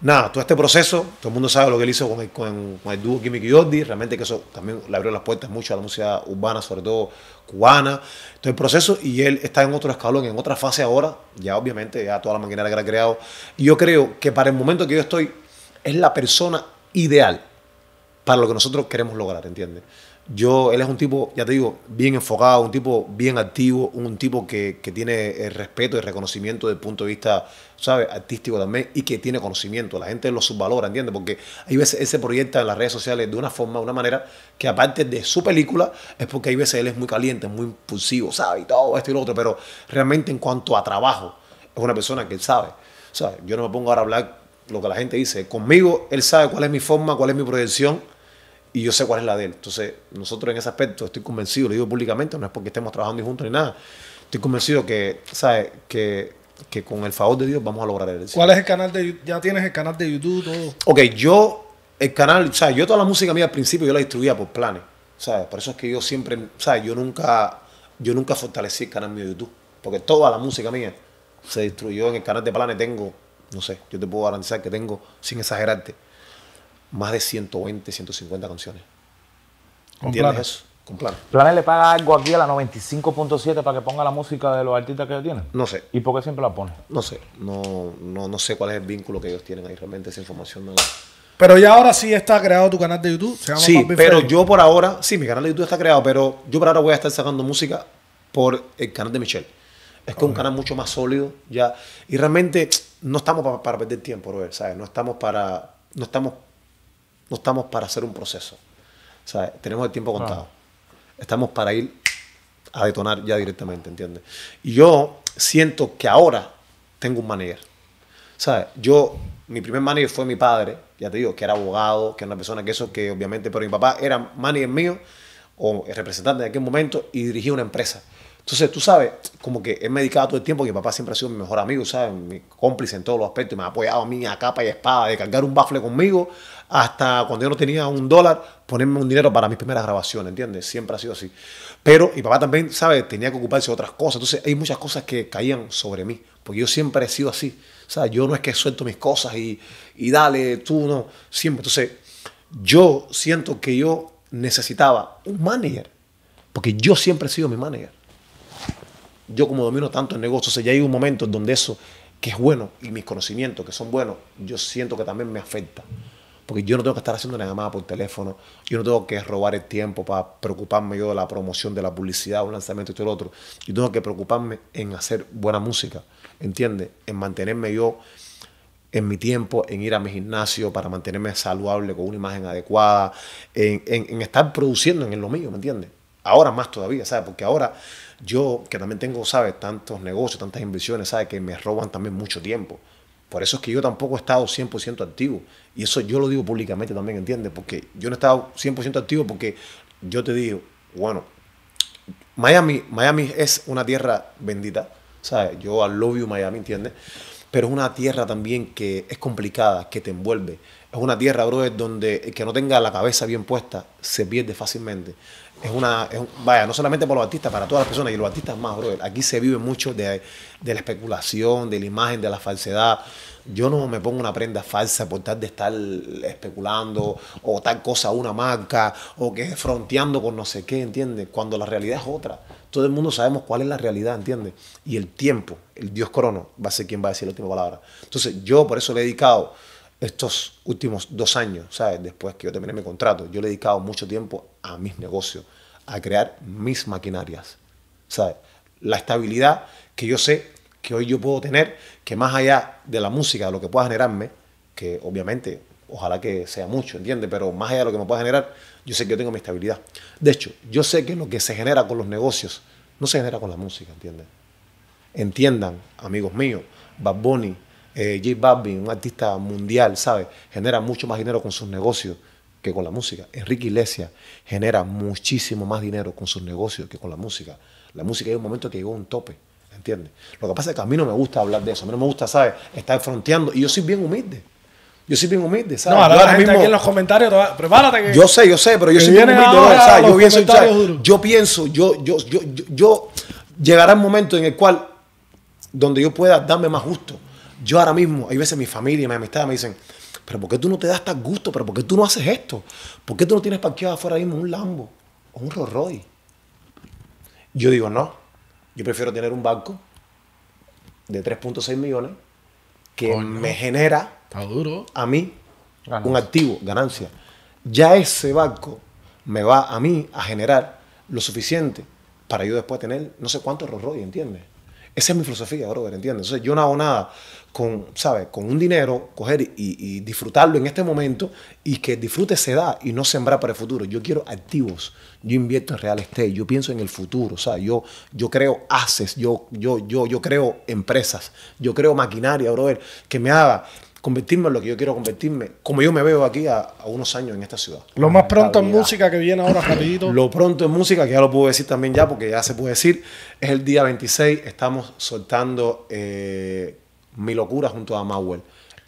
Nada, todo este proceso, todo el mundo sabe lo que él hizo con el, con, con el dúo realmente que eso también le abrió las puertas mucho a la música urbana, sobre todo cubana, todo el proceso, y él está en otro escalón, en otra fase ahora, ya obviamente, ya toda la maquinaria que ha creado, y yo creo que para el momento que yo estoy, es la persona ideal para lo que nosotros queremos lograr, ¿entiendes? Yo, él es un tipo, ya te digo, bien enfocado, un tipo bien activo, un tipo que, tiene el eh, respeto y reconocimiento desde el punto de vista, ¿sabes?, artístico también y que tiene conocimiento. La gente lo subvalora, ¿entiendes? Porque hay veces él se proyecta en las redes sociales de una forma, de una manera que aparte de su película, es porque hay veces él es muy caliente, muy impulsivo, ¿sabes? Y todo esto y lo otro, pero realmente en cuanto a trabajo, es una persona que él sabe. Yo no me pongo ahora a hablar lo que la gente dice. Conmigo él sabe cuál es mi forma, cuál es mi proyección y yo sé cuál es la de él. Entonces, nosotros en ese aspecto, estoy convencido, lo digo públicamente, no es porque estemos trabajando juntos ni nada. Estoy convencido que, ¿sabes? Que, con el favor de Dios vamos a lograr el éxito. ¿Cuál es el canal de YouTube? Ya tienes el canal de YouTube, todo. Ok, yo, el canal, o yo toda la música mía al principio yo la distribuía por planes, ¿sabes? Por eso es que yo siempre, ¿sabes? Yo nunca, yo nunca fortalecí el canal mío de YouTube, porque toda la música mía se distribuyó en el canal de planes. Tengo, no sé, yo te puedo garantizar que tengo, sin exagerarte, más de 120, 150 canciones. ¿Entiendes eso? Con planes. le paga algo aquí a la 95.7 para que ponga la música de los artistas que ellos tienen? No sé. ¿Y por qué siempre la pone? No sé. No, no, sé cuál es el vínculo que ellos tienen ahí. Realmente esa información no Pero ya ahora sí está creado tu canal de YouTube. sí, pero yo por ahora, sí, mi canal de YouTube está creado, pero yo por ahora voy a estar sacando música por el canal de Michelle. Es que es un canal mucho más sólido ya. Y realmente no estamos para, perder tiempo, Robert, ¿sabes? No estamos para, no estamos no estamos para hacer un proceso. tenemos el tiempo contado. Estamos para ir a detonar ya directamente, ¿entiendes? Y yo siento que ahora tengo un manager. ¿Sabes? Yo, mi primer manager fue mi padre, ya te digo, que era abogado, que era una persona que eso, que obviamente, pero mi papá era manager mío o representante de aquel momento y dirigía una empresa. Entonces, tú sabes, como que he me todo el tiempo, que mi papá siempre ha sido mi mejor amigo, ¿sabes? Mi cómplice en todos los aspectos, me ha apoyado a mí a capa y espada, de cargar un bafle conmigo, hasta cuando yo no tenía un dólar, ponerme un dinero para mis primeras grabaciones, ¿entiendes? Siempre ha sido así. Pero mi papá también, ¿sabes? Tenía que ocuparse de otras cosas, entonces hay muchas cosas que caían sobre mí, porque yo siempre he sido así, ¿sabes? Yo no es que suelto mis cosas y, y dale, tú no, siempre. Entonces, yo siento que yo necesitaba un manager, porque yo siempre he sido mi manager yo como domino tanto en negocios, o sea, ya hay un momento en donde eso que es bueno y mis conocimientos que son buenos, yo siento que también me afecta. Porque yo no tengo que estar haciendo una llamada por teléfono, yo no tengo que robar el tiempo para preocuparme yo de la promoción, de la publicidad, un lanzamiento, esto y lo otro. Yo tengo que preocuparme en hacer buena música, ¿entiendes? En mantenerme yo en mi tiempo, en ir a mi gimnasio para mantenerme saludable con una imagen adecuada, en, en estar produciendo en lo mío, ¿me entiendes? Ahora más todavía, ¿sabes? Porque ahora yo, que también tengo, ¿sabes? Tantos negocios, tantas inversiones, ¿sabes? Que me roban también mucho tiempo. Por eso es que yo tampoco he estado 100% activo. Y eso yo lo digo públicamente también, ¿entiendes? Porque yo no he estado 100% activo porque yo te digo, bueno, Miami, Miami es una tierra bendita, ¿sabes? Yo al love you Miami, ¿entiendes? Pero es una tierra también que es complicada, que te envuelve es una tierra, brother, donde el que no tenga la cabeza bien puesta se pierde fácilmente. Es una, vaya, no solamente para los artistas, para todas las personas y los artistas más, brother. Aquí se vive mucho de, la especulación, de la imagen, de la falsedad. Yo no me pongo una prenda falsa por tal de estar especulando o tal cosa, una marca o que fronteando con no sé qué, ¿entiendes? Cuando la realidad es otra. Todo el mundo sabemos cuál es la realidad, ¿entiendes? Y el tiempo, el Dios Crono, va a ser quien va a decir la última palabra. Entonces, yo por eso le he dedicado estos últimos dos años, ¿sabes? Después que yo terminé mi contrato, yo le he dedicado mucho tiempo a mis negocios, a crear mis maquinarias, ¿sabes? La estabilidad que yo sé que hoy yo puedo tener, que más allá de la música, de lo que pueda generarme, que obviamente, ojalá que sea mucho, ¿entiendes? Pero más allá de lo que me pueda generar, yo sé que yo tengo mi estabilidad. De hecho, yo sé que lo que se genera con los negocios no se genera con la música, ¿entiendes? Entiendan, amigos míos, Bad Bunny, eh, J un artista mundial, ¿sabes? Genera mucho más dinero con sus negocios que con la música. Enrique Iglesias genera muchísimo más dinero con sus negocios que con la música. La música hay un momento que llegó a un tope, ¿entiendes? Lo que pasa es que a mí no me gusta hablar de eso, a mí no me gusta, ¿sabes? Estar fronteando y yo soy bien humilde. Yo soy bien humilde, ¿sabes? No, ahora, en los comentarios, prepárate Yo sé, yo sé, pero yo soy bien humilde, Yo pienso, yo yo, yo, yo, yo, llegará el momento en el cual, donde yo pueda darme más gusto. Yo ahora mismo, hay veces mi familia y mi amistad me dicen, pero ¿por qué tú no te das tan gusto? ¿Pero por qué tú no haces esto? ¿Por qué tú no tienes parqueado afuera mismo un Lambo o un Rolls Yo digo, no, yo prefiero tener un banco de 3.6 millones que me genera a mí un activo, ganancia. Ya ese banco me va a mí a generar lo suficiente para yo después tener no sé cuántos Rolls Royce, ¿entiendes? Esa es mi filosofía, brother, ¿entiendes? Entonces yo no hago nada con, sabe, Con un dinero, coger y, disfrutarlo en este momento y que disfrute se da y no sembrar para el futuro. Yo quiero activos. Yo invierto en real estate. Yo pienso en el futuro. sea, Yo, yo creo haces. Yo, yo, yo, yo creo empresas. Yo creo maquinaria, brother, que me haga convertirme en lo que yo quiero convertirme, como yo me veo aquí a, unos años en esta ciudad. Lo más pronto en música que viene ahora, rapidito. lo pronto en música, que ya lo puedo decir también ya, porque ya se puede decir, es el día 26, estamos soltando eh, mi locura junto a Mauer.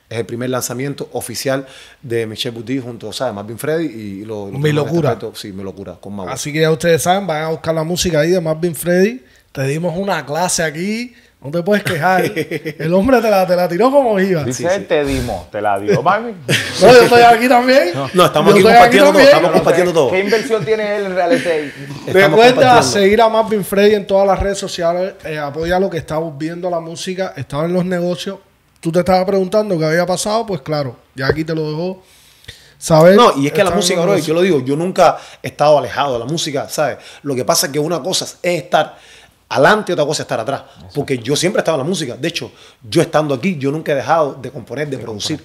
Es el primer lanzamiento oficial de Michel Boutique junto a ¿sabes? Marvin Freddy y lo, Mi este locura. sí, mi locura con Mauer. Así que ya ustedes saben, van a buscar la música ahí de Marvin Freddy. Te dimos una clase aquí no te puedes quejar. El hombre te la, te la tiró como iba. Dice, te dimos, te la dio, mami. no, yo estoy aquí también. No, estamos aquí compartiendo todo. Estamos compartiendo todo. ¿Qué inversión tiene él en real estate? Recuerda seguir a Marvin Freddy en todas las redes sociales. Eh, apoya lo que estamos viendo, la música. Estaba en los negocios. Tú te estabas preguntando qué había pasado. Pues claro, ya aquí te lo dejó. ¿Sabes? No, y es que la música, bro, yo lo digo, yo nunca he estado alejado de la música, ¿sabes? Lo que pasa es que una cosa es estar adelante, otra cosa estar atrás. Porque yo siempre he estado en la música. De hecho, yo estando aquí, yo nunca he dejado de componer, de, producir.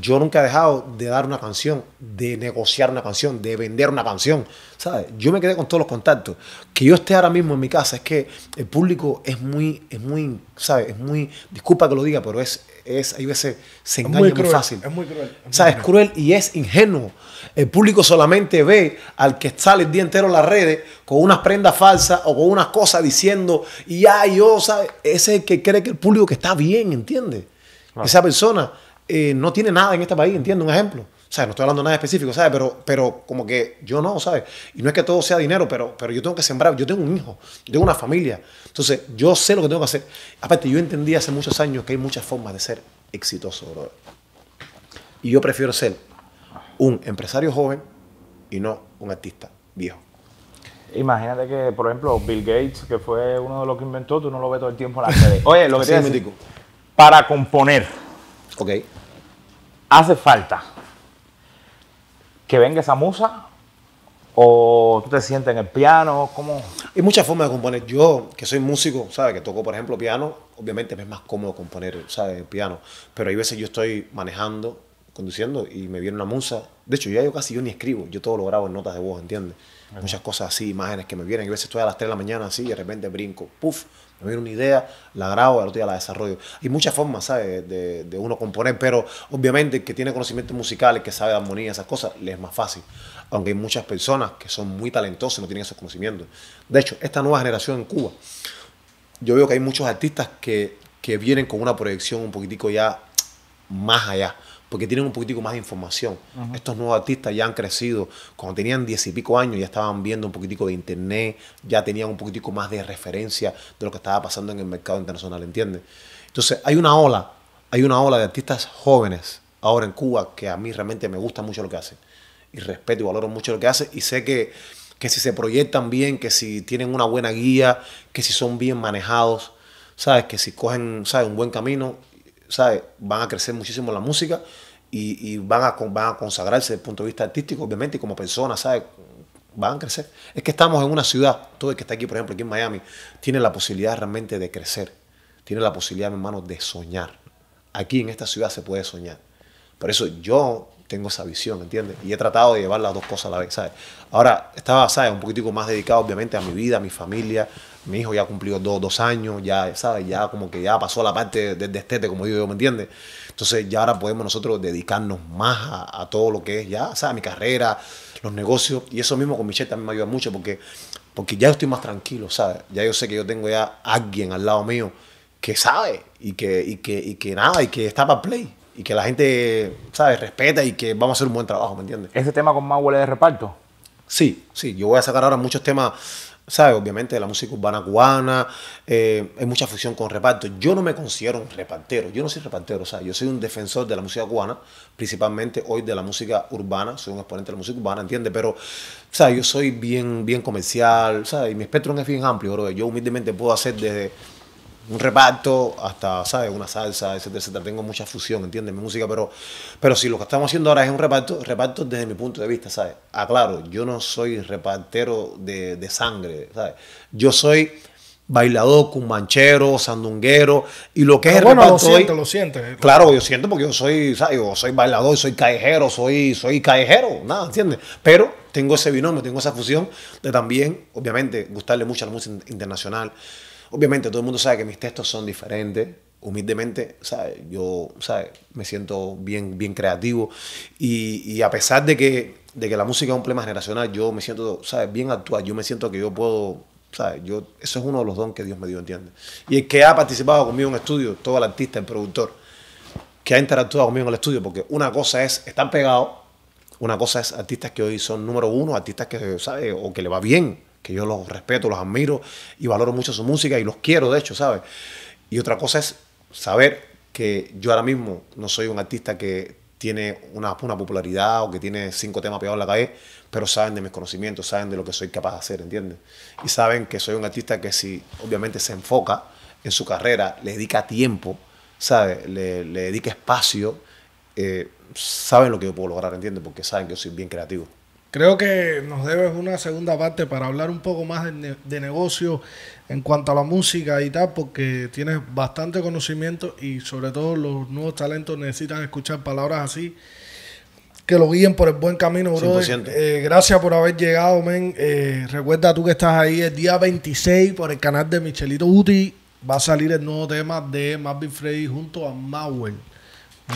Yo nunca he dejado de dar una canción, de negociar una canción, de vender una canción. ¿Sabes? Yo me quedé con todos los contactos. Que yo esté ahora mismo en mi casa es que el público es muy, es muy, ¿sabes? Es muy, disculpa que lo diga, pero es, es, hay veces se engaña muy, fácil. Es muy cruel. o sea, es cruel y es ingenuo. El público solamente ve al que sale el día entero en las redes con unas prendas falsas o con unas cosas diciendo, y ay yo, Ese es el que cree que el público que está bien, entiende Esa persona eh, no tiene nada en este país, entiende Un ejemplo o sea, no estoy hablando nada específico, ¿sabes? Pero, pero como que yo no, ¿sabes? Y no es que todo sea dinero, pero, pero yo tengo que sembrar, yo tengo un hijo, yo tengo una familia. Entonces, yo sé lo que tengo que hacer. Aparte, yo entendí hace muchos años que hay muchas formas de ser exitoso, Y yo prefiero ser un empresario joven y no un artista viejo. Imagínate que, por ejemplo, Bill Gates, que fue uno de los que inventó, tú no lo ves todo el tiempo en la redes. Oye, lo que te digo, para componer, Ok. hace falta que venga esa musa? ¿O tú te sientes en el piano? ¿Cómo? Hay muchas formas de componer. Yo, que soy músico, ¿sabes? Que toco, por ejemplo, piano, obviamente me es más cómodo componer, ¿sabes? El piano. Pero hay veces yo estoy manejando, conduciendo y me viene una musa. De hecho, ya yo casi yo ni escribo, yo todo lo grabo en notas de voz, ¿entiendes? Muchas cosas así, imágenes que me vienen. a veces estoy a las 3 de la mañana así y de repente brinco, puf me viene una idea, la grabo, al otro la desarrollo. Hay muchas formas, ¿sabes?, de, uno componer, pero obviamente el que tiene conocimientos musicales, que sabe armonía, esas cosas, le es más fácil. Aunque hay muchas personas que son muy talentosas y no tienen esos conocimientos. De hecho, esta nueva generación en Cuba, yo veo que hay muchos artistas que, que vienen con una proyección un poquitico ya más allá porque tienen un poquitico más de información. Estos nuevos artistas ya han crecido, cuando tenían diez y pico años ya estaban viendo un poquitico de internet, ya tenían un poquitico más de referencia de lo que estaba pasando en el mercado internacional, ¿entiendes? Entonces hay una ola, hay una ola de artistas jóvenes ahora en Cuba que a mí realmente me gusta mucho lo que hacen. Y respeto y valoro mucho lo que hacen y sé que, que si se proyectan bien, que si tienen una buena guía, que si son bien manejados, ¿sabes? Que si cogen, ¿sabes? Un buen camino, ¿sabes? Van a crecer muchísimo la música y, van, a, a consagrarse desde el punto de vista artístico, obviamente, y como personas, ¿sabes? Van a crecer. Es que estamos en una ciudad, todo el que está aquí, por ejemplo, aquí en Miami, tiene la posibilidad realmente de crecer, tiene la posibilidad, mi hermano, de soñar. Aquí en esta ciudad se puede soñar. Por eso yo tengo esa visión, ¿entiendes? Y he tratado de llevar las dos cosas a la vez, ¿sabes? Ahora, estaba, ¿sabes? Un poquitico más dedicado, obviamente, a mi vida, a mi familia. Mi hijo ya cumplió dos, dos años, ya, ¿sabes? Ya como que ya pasó la parte del destete, como digo yo, ¿me entiendes? Entonces ya ahora podemos nosotros dedicarnos más a, todo lo que es ya, o sea, mi carrera, los negocios. Y eso mismo con Michelle también me ayuda mucho porque, porque ya estoy más tranquilo, ¿sabes? Ya yo sé que yo tengo ya alguien al lado mío que sabe y que, y que, y que nada, y que está para play. Y que la gente, ¿sabes? Respeta y que vamos a hacer un buen trabajo, ¿me entiendes? ¿Ese tema con más de reparto? Sí, sí. Yo voy a sacar ahora muchos temas ¿sabes? Obviamente de la música urbana cubana, eh, hay mucha fusión con reparto. Yo no me considero un repartero, yo no soy repartero, sea, Yo soy un defensor de la música cubana, principalmente hoy de la música urbana, soy un exponente de la música urbana, ¿entiendes? Pero, ¿sabes? Yo soy bien, bien comercial, ¿sabes? Y mi espectro es bien amplio, Yo humildemente puedo hacer desde un reparto, hasta, ¿sabes? Una salsa, etcétera, etcétera. Tengo mucha fusión, ¿entiendes? Mi música, pero, pero si lo que estamos haciendo ahora es un reparto, reparto desde mi punto de vista, ¿sabes? Aclaro, yo no soy repartero de, de sangre, ¿sabes? Yo soy bailador, cumanchero sandunguero y lo que es ah, reparto lo lo Claro, yo siento porque yo soy, ¿sabes? Yo soy bailador, soy callejero, soy, soy callejero, nada, ¿entiendes? Pero tengo ese binomio, tengo esa fusión de también, obviamente, gustarle mucho a la música internacional. Obviamente todo el mundo sabe que mis textos son diferentes, humildemente, Yo, Me siento bien, bien creativo y, a pesar de que, de que la música es un problema generacional, yo me siento, Bien actual, yo me siento que yo puedo, Yo, eso es uno de los dones que Dios me dio, ¿entiendes? Y el que ha participado conmigo en estudio, todo el artista, el productor, que ha interactuado conmigo en el estudio, porque una cosa es estar pegado, una cosa es artistas que hoy son número uno, artistas que, sabe O que le va bien, que yo los respeto, los admiro y valoro mucho su música y los quiero, de hecho, ¿sabes? Y otra cosa es saber que yo ahora mismo no soy un artista que tiene una, una popularidad o que tiene cinco temas pegados en la calle, pero saben de mis conocimientos, saben de lo que soy capaz de hacer, ¿entiendes? Y saben que soy un artista que si obviamente se enfoca en su carrera, le dedica tiempo, ¿sabes? Le, dedica espacio, eh, saben lo que yo puedo lograr, ¿entiendes? Porque saben que yo soy bien creativo. Creo que nos debes una segunda parte para hablar un poco más de, de, negocio en cuanto a la música y tal, porque tienes bastante conocimiento y sobre todo los nuevos talentos necesitan escuchar palabras así que lo guíen por el buen camino, bro. Eh, gracias por haber llegado, men. Eh, recuerda tú que estás ahí el día 26 por el canal de Michelito Uti. Va a salir el nuevo tema de Marvin Freddy junto a Mauer.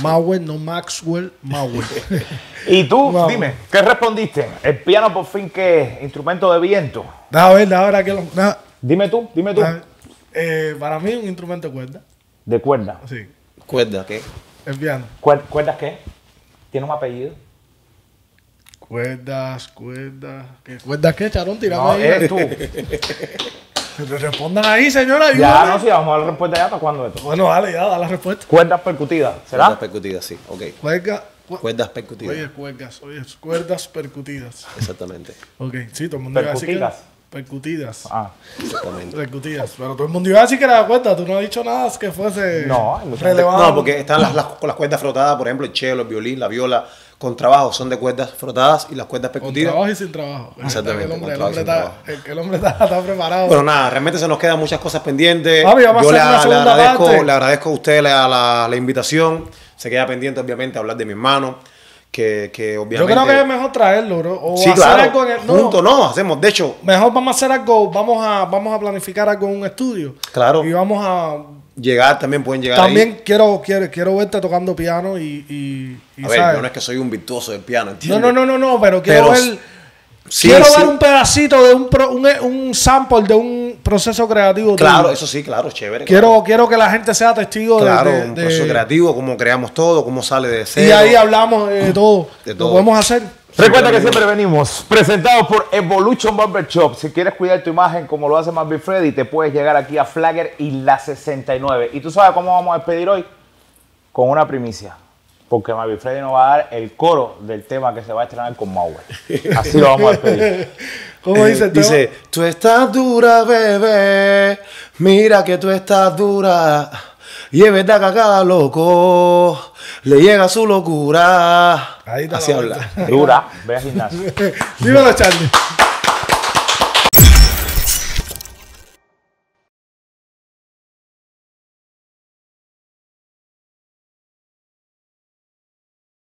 Mauer, no Maxwell, Mauer. y tú, dime, ¿qué respondiste? El piano por fin que instrumento de viento. A ver, ahora que lo. Dime tú, dime tú. Eh, para mí un instrumento de cuerda. ¿De cuerda? Sí. ¿Cuerda qué? El piano. ¿Cuerdas qué? ¿Tiene un apellido? Cuerdas, cuerdas. ¿Cuerdas qué, Charón? Tirame no, ahí. Eres tú. Respondan ahí, señora. Ya, no, si vamos a dar respuesta ya hasta cuándo esto. Bueno, dale, ya, da la respuesta. Cuerdas percutidas, ¿será? Cuerdas percutidas, sí, ok. Cuerga, cuerdas percutidas. Oye, cuerdas, oye, cuerdas percutidas. Exactamente. Ok, sí, todo el mundo iba a decir que... Percutidas. Ah, exactamente. Percutidas. Pero todo el mundo iba a decir que era da cuerda. Tú no has dicho nada que fuese no, relevante. No, porque están las, con las cuerdas frotadas, por ejemplo, el chelo, el violín, la viola con trabajo, son de cuerdas frotadas y las cuerdas percutidas. Con trabajo y sin trabajo. Exactamente. El hombre, el hombre, está, preparado. Bueno, nada, realmente se nos quedan muchas cosas pendientes. Yo le, agradezco, le agradezco a usted la, la, invitación. Se queda pendiente, obviamente, hablar de mi hermano. Que, que obviamente. Yo creo que es mejor traerlo, O sí, hacer claro, algo en el. No, junto, no, hacemos. De hecho. Mejor vamos a hacer algo. Vamos a, vamos a planificar algo en un estudio. Claro. Y vamos a llegar también pueden llegar también quiero quiero quiero verte tocando piano y, y, a ver yo no es que soy un virtuoso del piano no no no no pero quiero ver quiero un pedacito de un, un, un sample de un proceso creativo claro eso sí claro chévere quiero quiero que la gente sea testigo claro de, de, un proceso creativo cómo creamos todo cómo sale de cero y ahí hablamos eh, de todo, de todo. lo podemos hacer Recuerda que siempre venimos presentados por Evolution Barber Shop. Si quieres cuidar tu imagen como lo hace Marvin Freddy, te puedes llegar aquí a Flagger y la 69. Y tú sabes cómo vamos a despedir hoy con una primicia. Porque Marvin Freddy nos va a dar el coro del tema que se va a estrenar con Mauer. Así lo vamos a despedir. ¿Cómo dice Dice, tú estás dura, bebé. Mira que tú estás dura. Y es verdad cagada, loco le llega su locura. Ahí está Así habla. Dura, ve a gimnasio. Dímelo, Charlie.